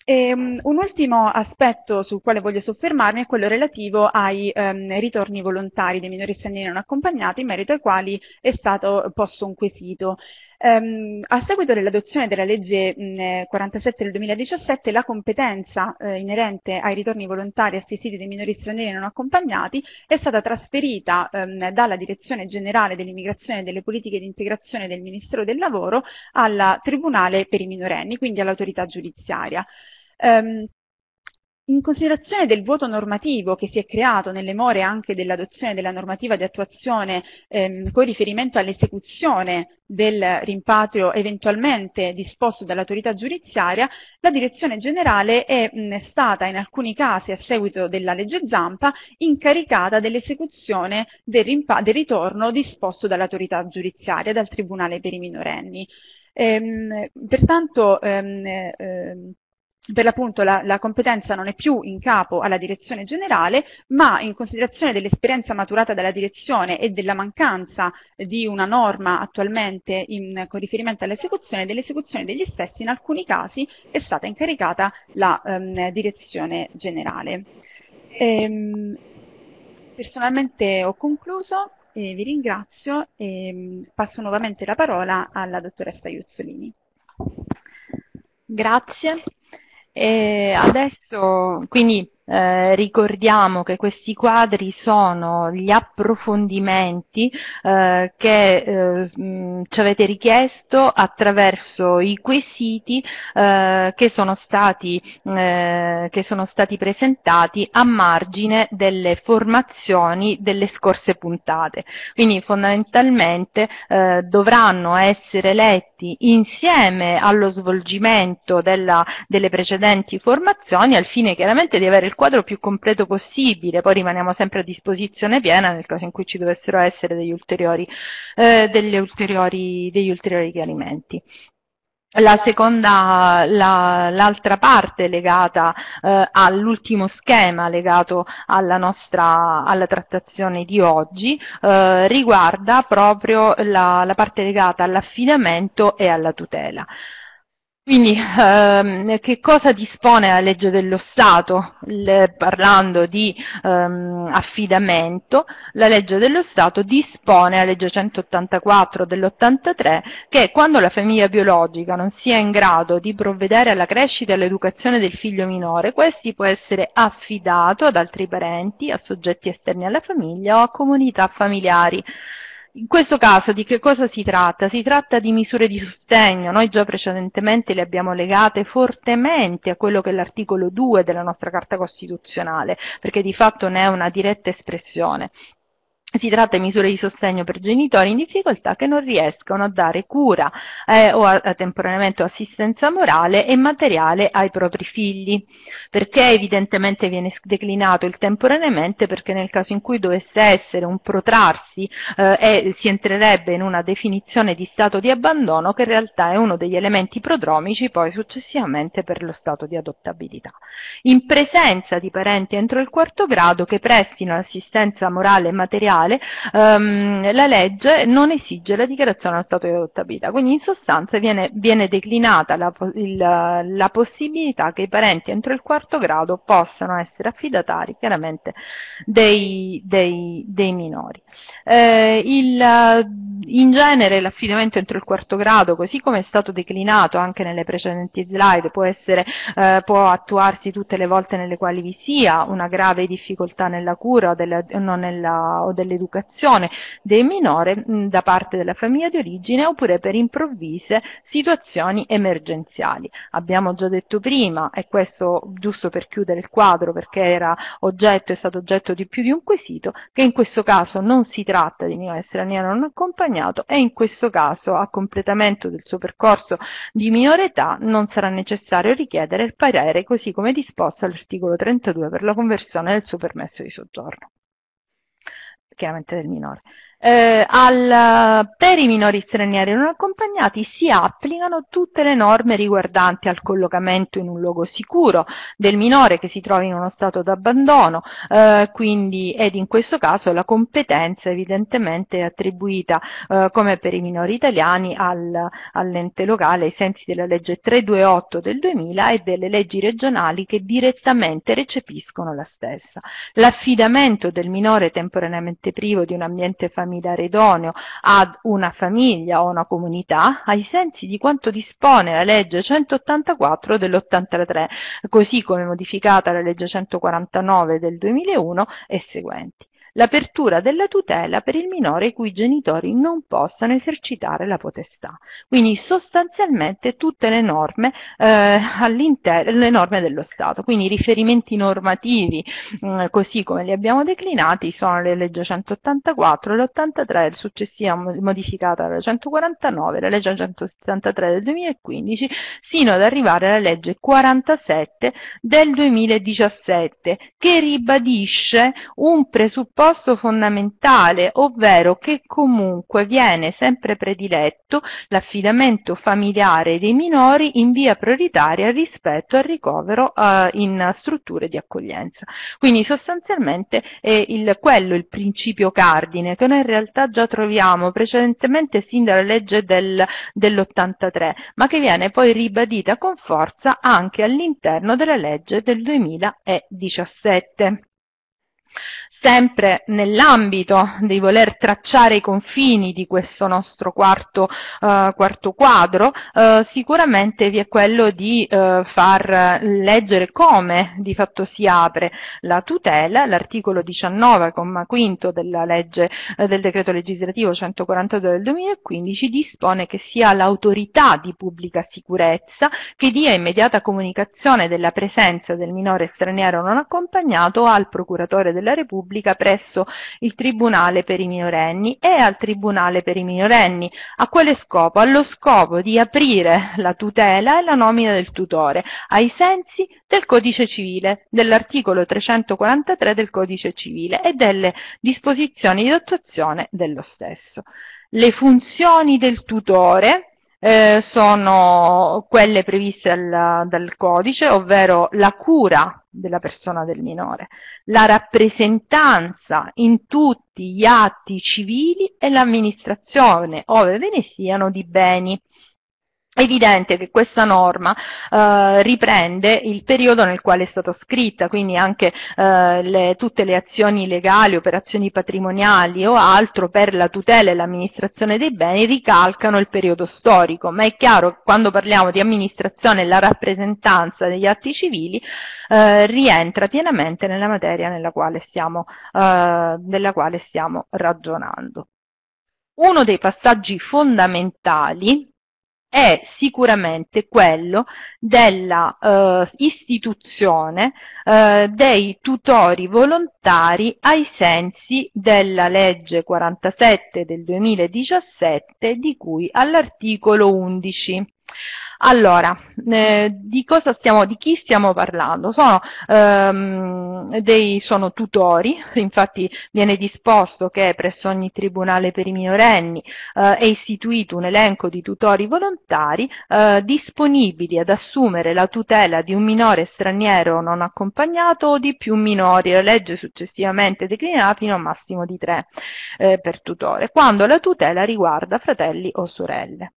E, um, un ultimo aspetto sul quale voglio soffermarmi è quello relativo ai um, ritorni volontari dei minori stranieri non accompagnati, in merito ai quali è stato posto un quesito. Ehm, a seguito dell'adozione della legge mh, 47 eh, del 2017, la competenza eh, inerente ai ritorni volontari assistiti dei minori stranieri non accompagnati è stata trasferita ehm, dalla Direzione Generale dell'Immigrazione e delle Politiche di Integrazione del Ministero del Lavoro alla Tribunale per i minorenni, quindi all'autorità giudiziaria. Ehm, in considerazione del vuoto normativo che si è creato nelle more anche dell'adozione della normativa di attuazione ehm, con riferimento all'esecuzione del rimpatrio eventualmente disposto dall'autorità giudiziaria, la direzione generale è mh, stata in alcuni casi a seguito della legge Zampa incaricata dell'esecuzione del, del ritorno disposto dall'autorità giudiziaria, dal Tribunale per i minorenni. Ehm, pertanto ehm, ehm, per l'appunto la, la, competenza non è più in capo alla direzione generale, ma in considerazione dell'esperienza maturata dalla direzione e della mancanza di una norma attualmente in, con riferimento all'esecuzione, dell'esecuzione degli stessi in alcuni casi è stata incaricata la ehm, direzione generale. Ehm, personalmente ho concluso, eh, vi ringrazio e ehm, passo nuovamente la parola alla dottoressa Iuzzolini. Grazie. E adesso, quindi eh, ricordiamo che questi quadri sono gli approfondimenti eh, che eh, mm, ci avete richiesto attraverso i quesiti eh, che sono, stati, eh, che, sono stati, presentati a margine delle formazioni delle scorse puntate. Quindi fondamentalmente dovranno essere letti insieme allo svolgimento della, delle precedenti formazioni al fine chiaramente di avere il il quadro più completo possibile, poi rimaniamo sempre a disposizione piena nel caso in cui ci dovessero essere degli ulteriori, eh, degli ulteriori, degli ulteriori chiarimenti. La seconda, l'altra la, parte legata eh, all'ultimo schema legato alla nostra alla trattazione di oggi eh, riguarda proprio la, la parte legata all'affidamento e alla tutela. Quindi ehm, che cosa dispone la legge dello Stato? Le, parlando di ehm, affidamento, la legge dello Stato dispone la legge 184 dell'83 che quando la famiglia biologica non sia in grado di provvedere alla crescita e all'educazione del figlio minore, questi può essere affidato ad altri parenti, a soggetti esterni alla famiglia o a comunità familiari in questo caso di che cosa si tratta? Si tratta di misure di sostegno, noi già precedentemente le abbiamo legate fortemente a quello che è l'articolo 2 della nostra Carta Costituzionale, perché di fatto ne è una diretta espressione. Si tratta di misure di sostegno per genitori in difficoltà che non riescono a dare cura eh, o a, a temporaneamente assistenza morale e materiale ai propri figli, perché evidentemente viene declinato il temporaneamente perché nel caso in cui dovesse essere un protrarsi eh, e si entrerebbe in una definizione di stato di abbandono che in realtà è uno degli elementi prodromici poi successivamente per lo stato di adottabilità. In presenza di parenti entro il quarto grado che prestino assistenza morale e materiale legale, ehm, la legge non esige la dichiarazione allo stato di adottabilità, quindi in sostanza viene, viene declinata la, il, la, possibilità che i parenti entro il quarto grado possano essere affidatari chiaramente dei, dei, dei minori. Eh, il, in genere l'affidamento entro il quarto grado, così come è stato declinato anche nelle precedenti slide, può, essere, eh, può attuarsi tutte le volte nelle quali vi sia una grave difficoltà nella cura o, della, no, nella, o del dell'educazione dei minori mm, da parte della famiglia di origine oppure per improvvise situazioni emergenziali. Abbiamo già detto prima, e questo giusto per chiudere il quadro perché era oggetto, è stato oggetto di più di un quesito, che in questo caso non si tratta di minore straniero non accompagnato e in questo caso a completamento del suo percorso di minore età non sarà necessario richiedere il parere così come disposto all'articolo 32 per la conversione del suo permesso di soggiorno. claramente del menor. eh, al, eh, per i minori stranieri non accompagnati si applicano tutte le norme riguardanti al collocamento in un luogo sicuro del minore che si trova in uno stato d'abbandono, eh, ed in questo caso la competenza evidentemente è attribuita eh, come per i minori italiani al, all'ente locale ai sensi della legge 328 del 2000 e delle leggi regionali che direttamente recepiscono la stessa. L'affidamento del minore temporaneamente privo di un ambiente familiare dare idoneo ad una famiglia o una comunità ai sensi di quanto dispone la legge 184 dell'83, così come modificata la legge 149 del 2001 e seguenti l'apertura della tutela per il minore i cui genitori non possano esercitare la potestà. Quindi sostanzialmente tutte le norme, eh, le norme dello Stato, quindi i riferimenti normativi mh, mm, così come li abbiamo declinati sono le legge 184, l'83, successiva modificata la 149, la legge 173 del 2015, sino ad arrivare alla legge 47 del 2017 che ribadisce un presupposto presupposto fondamentale, ovvero che comunque viene sempre prediletto l'affidamento familiare dei minori in via prioritaria rispetto al ricovero eh, in strutture di accoglienza. Quindi sostanzialmente è il, quello il principio cardine che noi in realtà già troviamo precedentemente sin dalla legge del, dell'83, ma che viene poi ribadita con forza anche all'interno della legge del 2017 sempre nell'ambito di voler tracciare i confini di questo nostro quarto, eh, quarto quadro, eh, sicuramente vi è quello di eh, far leggere come di fatto si apre la tutela, l'articolo 19, della legge, eh, del decreto legislativo 142 del 2015 dispone che sia l'autorità di pubblica sicurezza che dia immediata comunicazione della presenza del minore straniero non accompagnato al procuratore della Repubblica pubblica presso il Tribunale per i minorenni e al Tribunale per i minorenni. A quale scopo? Allo scopo di aprire la tutela e la nomina del tutore ai sensi del Codice Civile, dell'articolo 343 del Codice Civile e delle disposizioni di attuazione dello stesso. Le funzioni del tutore eh, sono quelle previste al, dal codice, ovvero la cura della persona del minore, la rappresentanza in tutti gli atti civili e l'amministrazione, ove ve ne siano di beni evidente che questa norma eh, riprende il periodo nel quale è stata scritta, quindi anche eh, le, tutte le azioni legali, operazioni patrimoniali o altro per la tutela e l'amministrazione dei beni ricalcano il periodo storico, ma è chiaro che quando parliamo di amministrazione e la rappresentanza degli atti civili eh, rientra pienamente nella materia nella quale stiamo, eh, della quale stiamo ragionando. Uno dei passaggi fondamentali è sicuramente quello della uh, istituzione eh, dei tutori volontari ai sensi della legge 47 del 2017 di cui all'articolo 11. Allora, eh, di, stiamo, di chi stiamo parlando? Sono, ehm, dei, sono tutori, infatti viene disposto che presso ogni tribunale per i minorenni eh, è istituito un elenco di tutori volontari eh, disponibili ad assumere la tutela di un minore straniero non accompagnato o di più minori, la legge successivamente declinata fino a un massimo di tre eh, per tutore, quando la tutela riguarda fratelli o sorelle.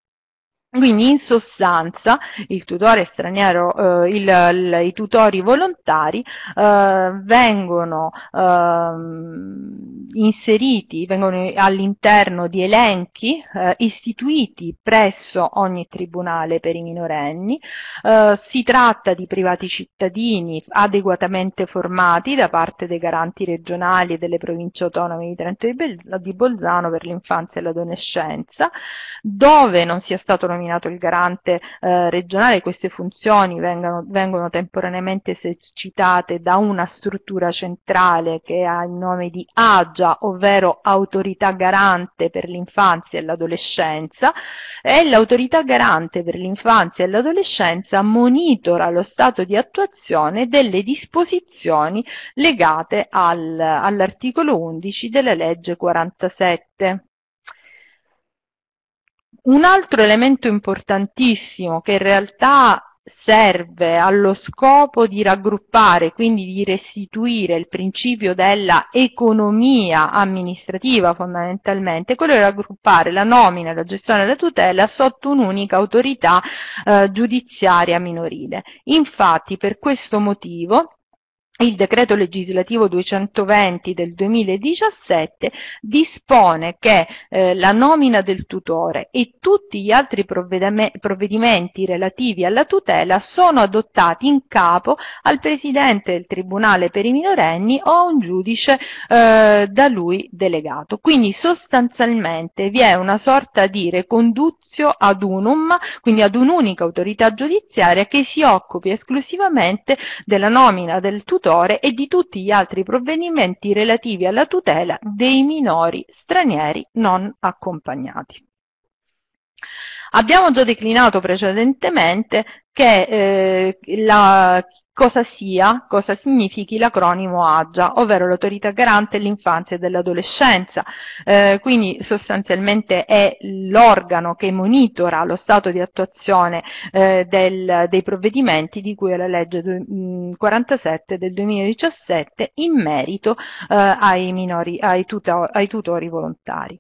Quindi in sostanza il tutore straniero, eh, il, il, i tutori volontari eh, vengono eh, inseriti, vengono all'interno di elenchi eh, istituiti presso ogni tribunale per i minorenni, eh, si tratta di privati cittadini adeguatamente formati da parte dei garanti regionali e delle province autonome di Trento e di Bolzano per l'infanzia e l'adolescenza, dove non sia stato nominato nominato il garante eh, regionale, queste funzioni vengano, vengono temporaneamente esercitate da una struttura centrale che ha il nome di AGIA, ovvero Autorità Garante per l'infanzia e l'adolescenza, e l'Autorità Garante per l'infanzia e l'adolescenza monitora lo stato di attuazione delle disposizioni legate al, all'articolo 11 della legge 47 un altro elemento importantissimo che in realtà serve allo scopo di raggruppare, quindi di restituire il principio della economia amministrativa fondamentalmente, quello di raggruppare la nomina, la gestione e la tutela sotto un'unica autorità eh, giudiziaria minorile. Infatti per questo motivo il decreto legislativo 220 del 2017 dispone che eh, la nomina del tutore e tutti gli altri provvedimenti relativi alla tutela sono adottati in capo al Presidente del Tribunale per i minorenni o a un giudice eh, da lui delegato. Quindi sostanzialmente vi è una sorta di reconduzio ad unum, quindi ad un'unica autorità giudiziaria che si occupi esclusivamente della nomina del tutore istruttore e di tutti gli altri provvedimenti relativi alla tutela dei minori stranieri non accompagnati. Abbiamo già declinato precedentemente che, eh, la, cosa sia, cosa significhi l'acronimo AGIA, ovvero l'autorità garante dell'infanzia e dell'adolescenza. Eh, quindi sostanzialmente è l'organo che monitora lo stato di attuazione eh, del, dei provvedimenti di cui è la legge 47 mm, del 2017 in merito eh, ai, minori, ai, tuto, ai tutori volontari.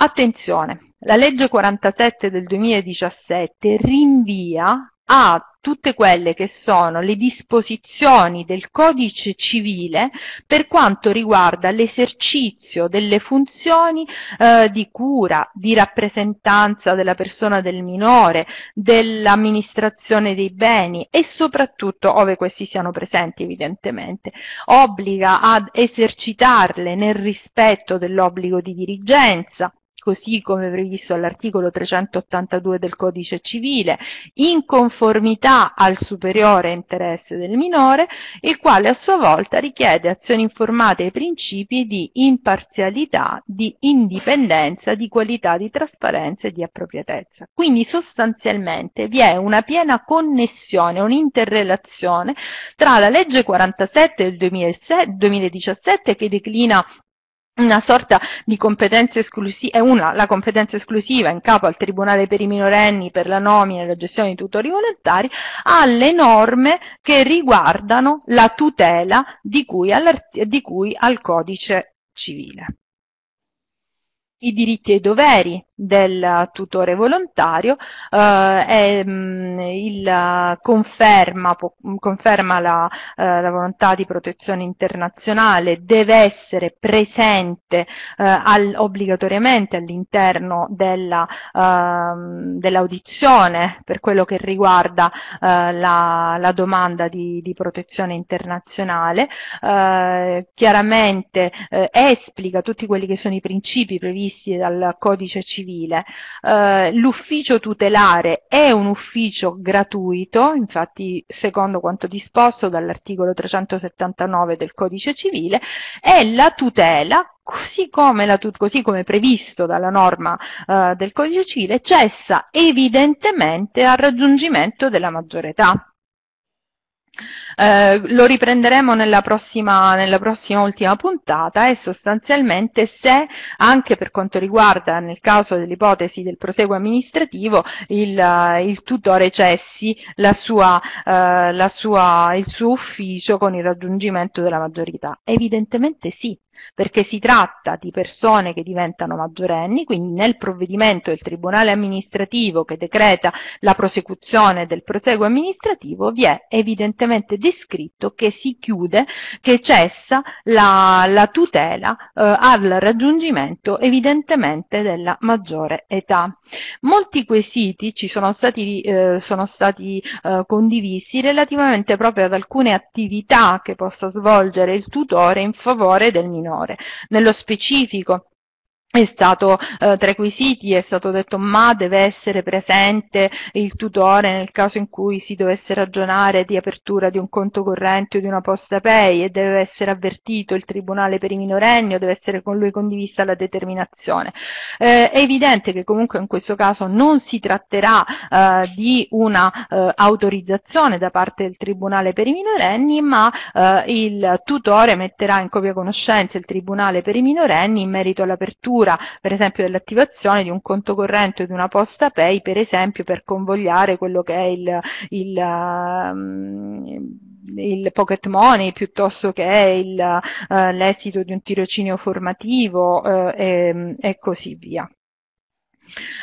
Attenzione, la legge 47 del 2017 rinvia a tutte quelle che sono le disposizioni del codice civile per quanto riguarda l'esercizio delle funzioni eh, di cura, di rappresentanza della persona del minore, dell'amministrazione dei beni e soprattutto, ove questi siano presenti evidentemente, obbliga ad esercitarle nel rispetto dell'obbligo di dirigenza, così come previsto all'articolo 382 del codice civile, in conformità al superiore interesse del minore, il quale a sua volta richiede azioni informate ai principi di imparzialità, di indipendenza, di qualità, di trasparenza e di appropriatezza. Quindi sostanzialmente vi è una piena connessione, un'interrelazione tra la legge 47 del 2017 che declina una sorta di competenza esclusiva, è una la competenza esclusiva in capo al Tribunale per i minorenni per la nomina e la gestione di tutori volontari, alle norme che riguardano la tutela di cui, di cui al codice civile. I diritti e i doveri del tutore volontario eh, e mh, mm, il conferma, po, conferma la, eh, la, volontà di protezione internazionale deve essere presente eh, al, obbligatoriamente all'interno ehm, dell'audizione dell per quello che riguarda eh, la, la, domanda di, di protezione internazionale eh, chiaramente eh, esplica tutti quelli che sono i principi previsti dal codice civile civile. Eh, l'ufficio tutelare è un ufficio gratuito, infatti secondo quanto disposto dall'articolo 379 del codice civile, è la tutela Così come, la, così come, previsto dalla norma eh, del codice civile, cessa evidentemente al raggiungimento della maggiore età. Eh, lo riprenderemo nella prossima, nella prossima ultima puntata e sostanzialmente se anche per quanto riguarda nel caso dell'ipotesi del proseguo amministrativo il, eh, il tutore cessi la sua, eh, la sua, il suo ufficio con il raggiungimento della maggiorità. Evidentemente sì, perché si tratta di persone che diventano maggiorenni, quindi nel provvedimento del Tribunale amministrativo che decreta la prosecuzione del proseguo amministrativo vi è evidentemente descritto che si chiude, che cessa la, la tutela eh, al raggiungimento evidentemente della maggiore età. Molti quesiti ci sono stati, eh, sono stati eh, condivisi relativamente proprio ad alcune attività che possa svolgere il tutore in favore del minore minore. Nello specifico è stato eh, tra i quesiti, è stato detto ma deve essere presente il tutore nel caso in cui si dovesse ragionare di apertura di un conto corrente o di una posta pay e deve essere avvertito il tribunale per i minorenni o deve essere con lui condivisa la determinazione. Eh, è evidente che comunque in questo caso non si tratterà eh, di una eh, autorizzazione da parte del tribunale per i minorenni ma eh, il tutore metterà in copia conoscenza il tribunale per i minorenni in merito all'apertura chiusura per esempio dell'attivazione di un conto corrente o di una posta pay per esempio per convogliare quello che è il, il, ehm, il pocket money piuttosto che eh, l'esito uh, di un tirocinio formativo uh, eh, e, ehm, e così via.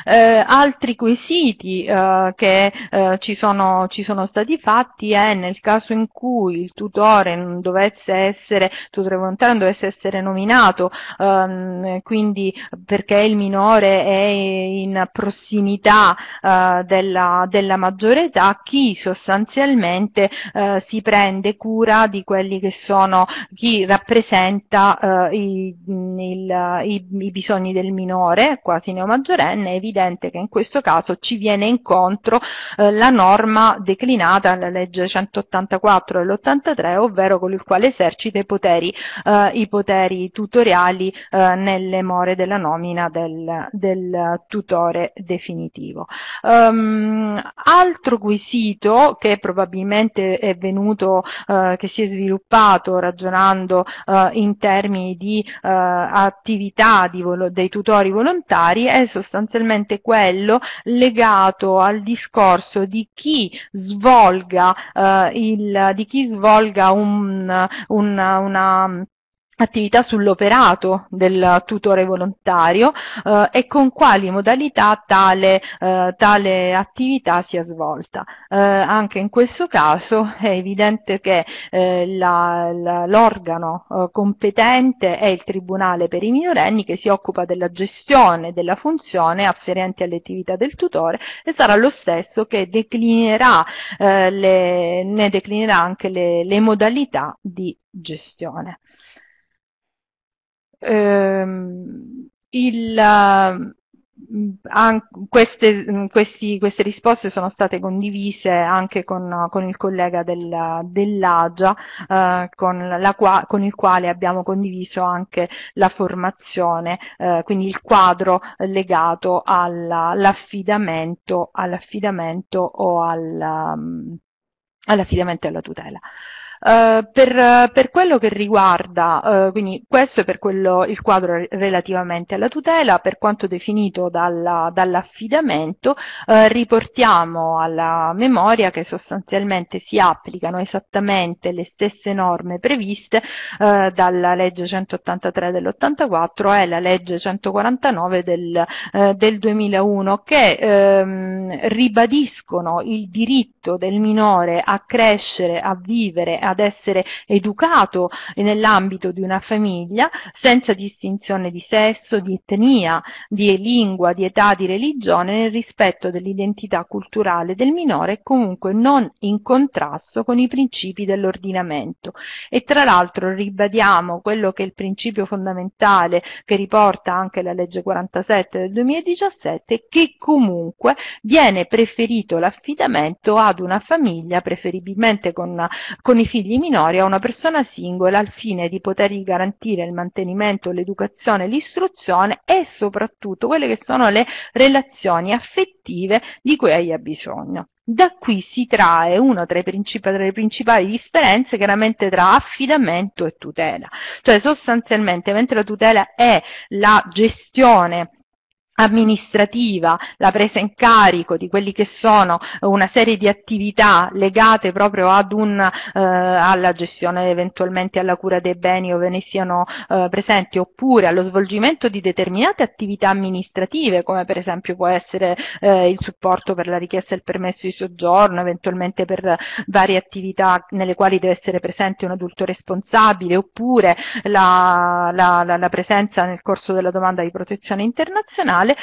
Eh, altri quesiti eh, che eh, ci, sono, ci, sono, stati fatti è nel caso in cui il tutore non dovesse essere, tutore volontario non dovesse essere nominato, ehm, quindi perché il minore è in prossimità eh, della, della, maggiore età, chi sostanzialmente eh, si prende cura di quelli che sono, chi rappresenta eh, i, il, i, i bisogni del minore, quasi neomaggiorenne, dodicenne, è evidente che in questo caso ci viene incontro eh, la norma declinata alla legge 184 dell'83, ovvero con il quale esercita i poteri, eh, i poteri tutoriali eh, nelle more della nomina del, del tutore definitivo. Um, altro quesito che probabilmente è venuto, eh, che si è sviluppato ragionando eh, in termini di eh, attività di, dei tutori volontari è sostanzialmente sostanzialmente quello legato al discorso di chi svolga, eh, il, di chi svolga un, un, una attività sull'operato del tutore volontario eh, e con quali modalità tale, eh, tale attività sia svolta. Eh, anche in questo caso è evidente che eh, l'organo eh, competente è il Tribunale per i minorenni che si occupa della gestione della funzione afferente alle attività del tutore e sarà lo stesso che declinerà, eh, le, ne declinerà anche le, le modalità di gestione ehm, il, ehm, queste, questi, queste, risposte sono state condivise anche con, con il collega del, dell'AGIA, eh, con, con, il quale abbiamo condiviso anche la formazione, eh, quindi il quadro legato all'affidamento, all o ehm, all'affidamento e alla tutela. Eh, per, per, quello che riguarda, uh, quindi questo è per quello, il quadro relativamente alla tutela, per quanto definito dalla, dall'affidamento, uh, riportiamo alla memoria che sostanzialmente si applicano esattamente le stesse norme previste dalla legge 183 dell'84 e la legge 149 del, del 2001 che ehm, ribadiscono il diritto del minore a crescere, a vivere, a ad essere educato nell'ambito di una famiglia senza distinzione di sesso, di etnia, di lingua, di età, di religione, nel rispetto dell'identità culturale del minore e comunque non in contrasto con i principi dell'ordinamento. E tra l'altro ribadiamo quello che è il principio fondamentale che riporta anche la legge 47 del 2017, che comunque viene preferito l'affidamento ad una famiglia, preferibilmente con, con i figli figli minori a una persona singola al fine di potergli garantire il mantenimento, l'educazione, l'istruzione e soprattutto quelle che sono le relazioni affettive di cui egli ha bisogno. Da qui si trae una tra, tra le principali differenze chiaramente tra affidamento e tutela, cioè sostanzialmente mentre la tutela è la gestione amministrativa, la presa in carico di quelli che sono una serie di attività legate proprio ad un, eh, alla gestione eventualmente alla cura dei beni ove ne siano eh, presenti oppure allo svolgimento di determinate attività amministrative come per esempio può essere eh, il supporto per la richiesta del permesso di soggiorno, eventualmente per varie attività nelle quali deve essere presente un adulto responsabile oppure la, la, la, la presenza nel corso della domanda di protezione internazionale contrattuale,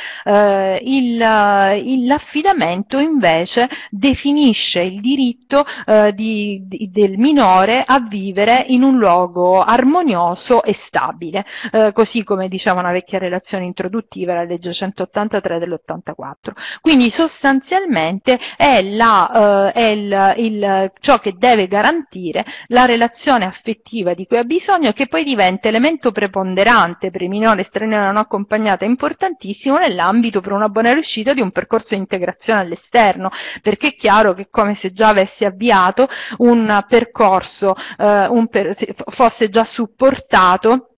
eh, eh, l'affidamento invece definisce il diritto eh, di, di, del minore a vivere in un luogo armonioso e stabile, eh, così come diceva una vecchia relazione introduttiva, la legge 183 dell'84. Quindi sostanzialmente è, la, eh, è il, il, ciò che deve garantire la relazione affettiva di cui ha bisogno che poi diventa elemento preponderante per il minore straniero non accompagnato, è importantissimo formazione l'ambito per una buona riuscita di un percorso di integrazione all'esterno, perché è chiaro che come se già avessi avviato un percorso, eh, un per, fosse già supportato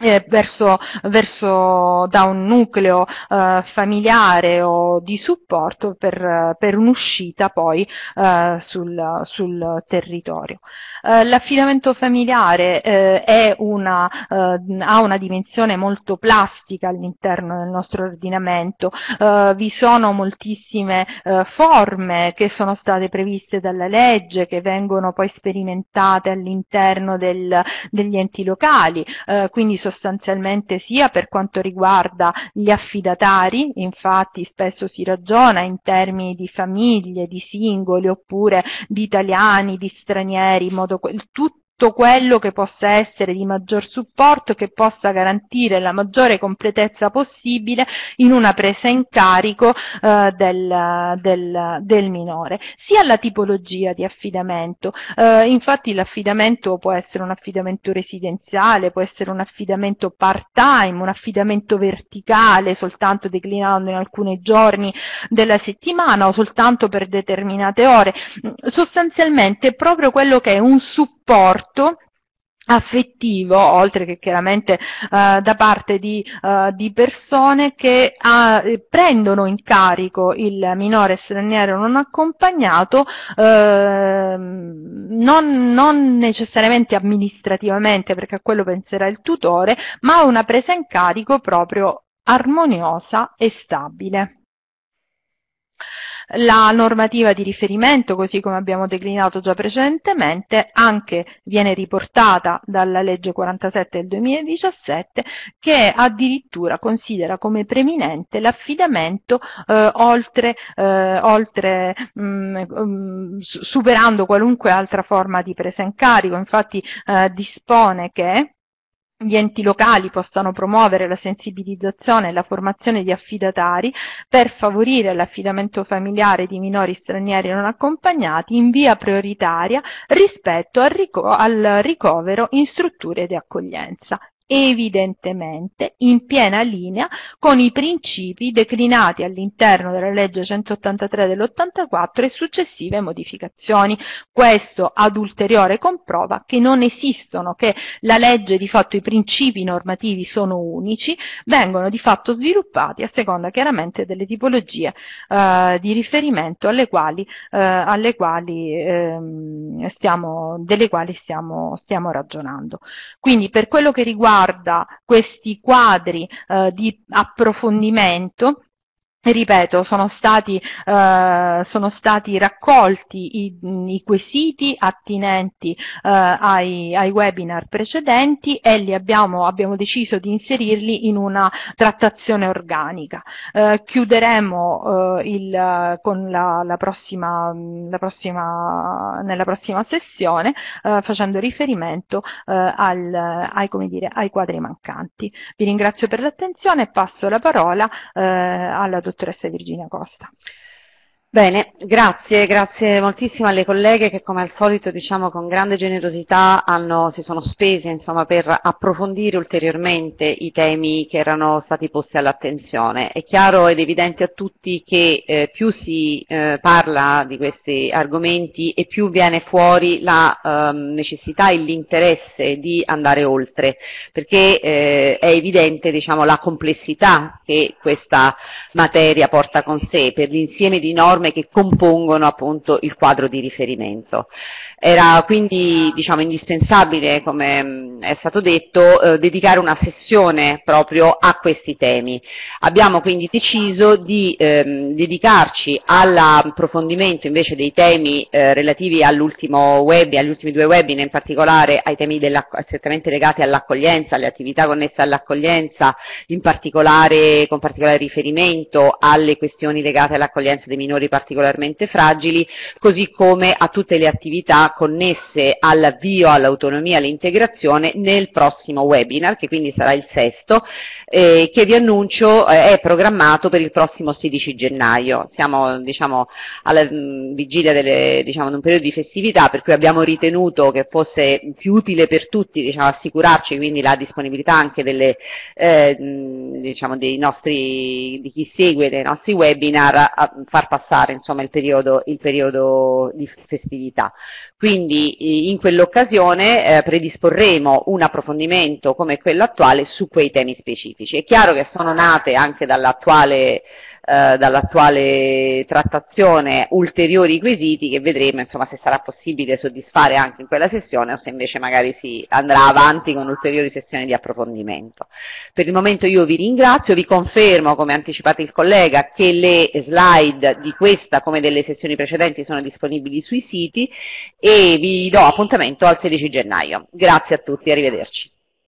eh, verso, verso, da un nucleo eh, familiare o di supporto per, per un'uscita poi eh, sul, sul, territorio. Eh, l'affidamento familiare eh, una, ha una dimensione molto plastica all'interno del nostro ordinamento, vi sono moltissime forme che sono state previste dalla legge, che vengono poi sperimentate all'interno del, degli enti locali, quindi sostanzialmente sia per quanto riguarda gli affidatari, infatti spesso si ragiona in termini di famiglie, di singoli oppure di italiani, di stranieri, in modo, tutto quello che possa essere di maggior supporto, che possa garantire la maggiore completezza possibile in una presa in carico eh, del, del, del, minore, sia la tipologia di affidamento. Eh, infatti l'affidamento può essere un affidamento residenziale, può essere un affidamento part-time, un affidamento verticale, soltanto declinando in alcuni giorni della settimana o soltanto per determinate ore. Sostanzialmente proprio quello che è un supporto contatto affettivo, oltre che chiaramente eh, da parte di, eh, di persone che ah, prendono in carico il minore straniero non accompagnato, eh, non, non, necessariamente amministrativamente, perché a quello penserà il tutore, ma una presa in carico proprio armoniosa e stabile. La normativa di riferimento, così come abbiamo declinato già precedentemente, anche viene riportata dalla legge 47 del 2017 che addirittura considera come preminente l'affidamento eh, oltre, eh, oltre mh, mm, mm, superando qualunque altra forma di presa in carico, infatti eh, dispone che gli enti locali possano promuovere la sensibilizzazione e la formazione di affidatari per favorire l'affidamento familiare di minori stranieri non accompagnati in via prioritaria rispetto al, rico- al ricovero in strutture di accoglienza evidentemente in piena linea con i principi declinati all'interno della legge 183 dell'84 e successive modificazioni. Questo ad ulteriore comprova che non esistono, che la legge di fatto i principi normativi sono unici, vengono di fatto sviluppati a seconda chiaramente delle tipologie eh, di riferimento alle quali, eh, alle quali, ehm, stiamo, delle quali stiamo, stiamo ragionando. Quindi per quello che riguarda riguarda questi quadri eh, di approfondimento ripeto, sono stati, eh, sono stati raccolti i, i, quesiti attinenti eh, ai, ai, webinar precedenti e li abbiamo, abbiamo, deciso di inserirli in una trattazione organica. Eh, chiuderemo eh, il, con la, la, prossima, la prossima, nella prossima sessione eh, facendo riferimento eh, al, ai, dire, ai, quadri mancanti. Vi ringrazio per l'attenzione e passo la parola alla dottoressa dottoressa Virginia Costa. Bene, grazie, grazie moltissimo alle colleghe che come al solito diciamo, con grande generosità hanno, si sono spese insomma, per approfondire ulteriormente i temi che erano stati posti all'attenzione. È chiaro ed evidente a tutti che eh, più si eh, parla di questi argomenti e più viene fuori la eh, necessità e l'interesse di andare oltre, perché eh, è evidente diciamo, la complessità che questa materia porta con sé per l'insieme di norme norme che compongono appunto il quadro di riferimento. Era quindi diciamo, indispensabile, come è stato detto, eh, dedicare una sessione proprio a questi temi. Abbiamo quindi deciso di ehm, dedicarci all'approfondimento invece dei temi eh, relativi all'ultimo web, agli ultimi due webinar, in particolare ai temi strettamente legati all'accoglienza, alle attività connesse all'accoglienza, in particolare con particolare riferimento alle questioni legate all'accoglienza dei minori settori particolarmente fragili, così come a tutte le attività connesse all'avvio, all'autonomia, all'integrazione nel prossimo webinar, che quindi sarà il sesto, eh, che vi annuncio eh, è programmato per il prossimo 16 gennaio. Siamo diciamo, alla mh, mm, vigilia delle, diciamo, di un periodo di festività, per cui abbiamo ritenuto che fosse più utile per tutti diciamo, assicurarci quindi la disponibilità anche delle, eh, mm, diciamo, dei nostri, di chi segue dei nostri webinar a far passare affrontare insomma, il, periodo, il, periodo, di festività. Quindi in quell'occasione eh, predisporremo un approfondimento come quello attuale su quei temi specifici. È chiaro che sono nate anche dall'attuale eh, dall'attuale trattazione ulteriori quesiti che vedremo insomma, se sarà possibile soddisfare anche in quella sessione o se invece magari si andrà avanti con ulteriori sessioni di approfondimento. Per il momento io vi ringrazio, vi confermo come ha anticipato il collega che le slide di questa come delle sessioni precedenti sono disponibili sui siti e vi do appuntamento al 16 gennaio. Grazie a tutti, arrivederci.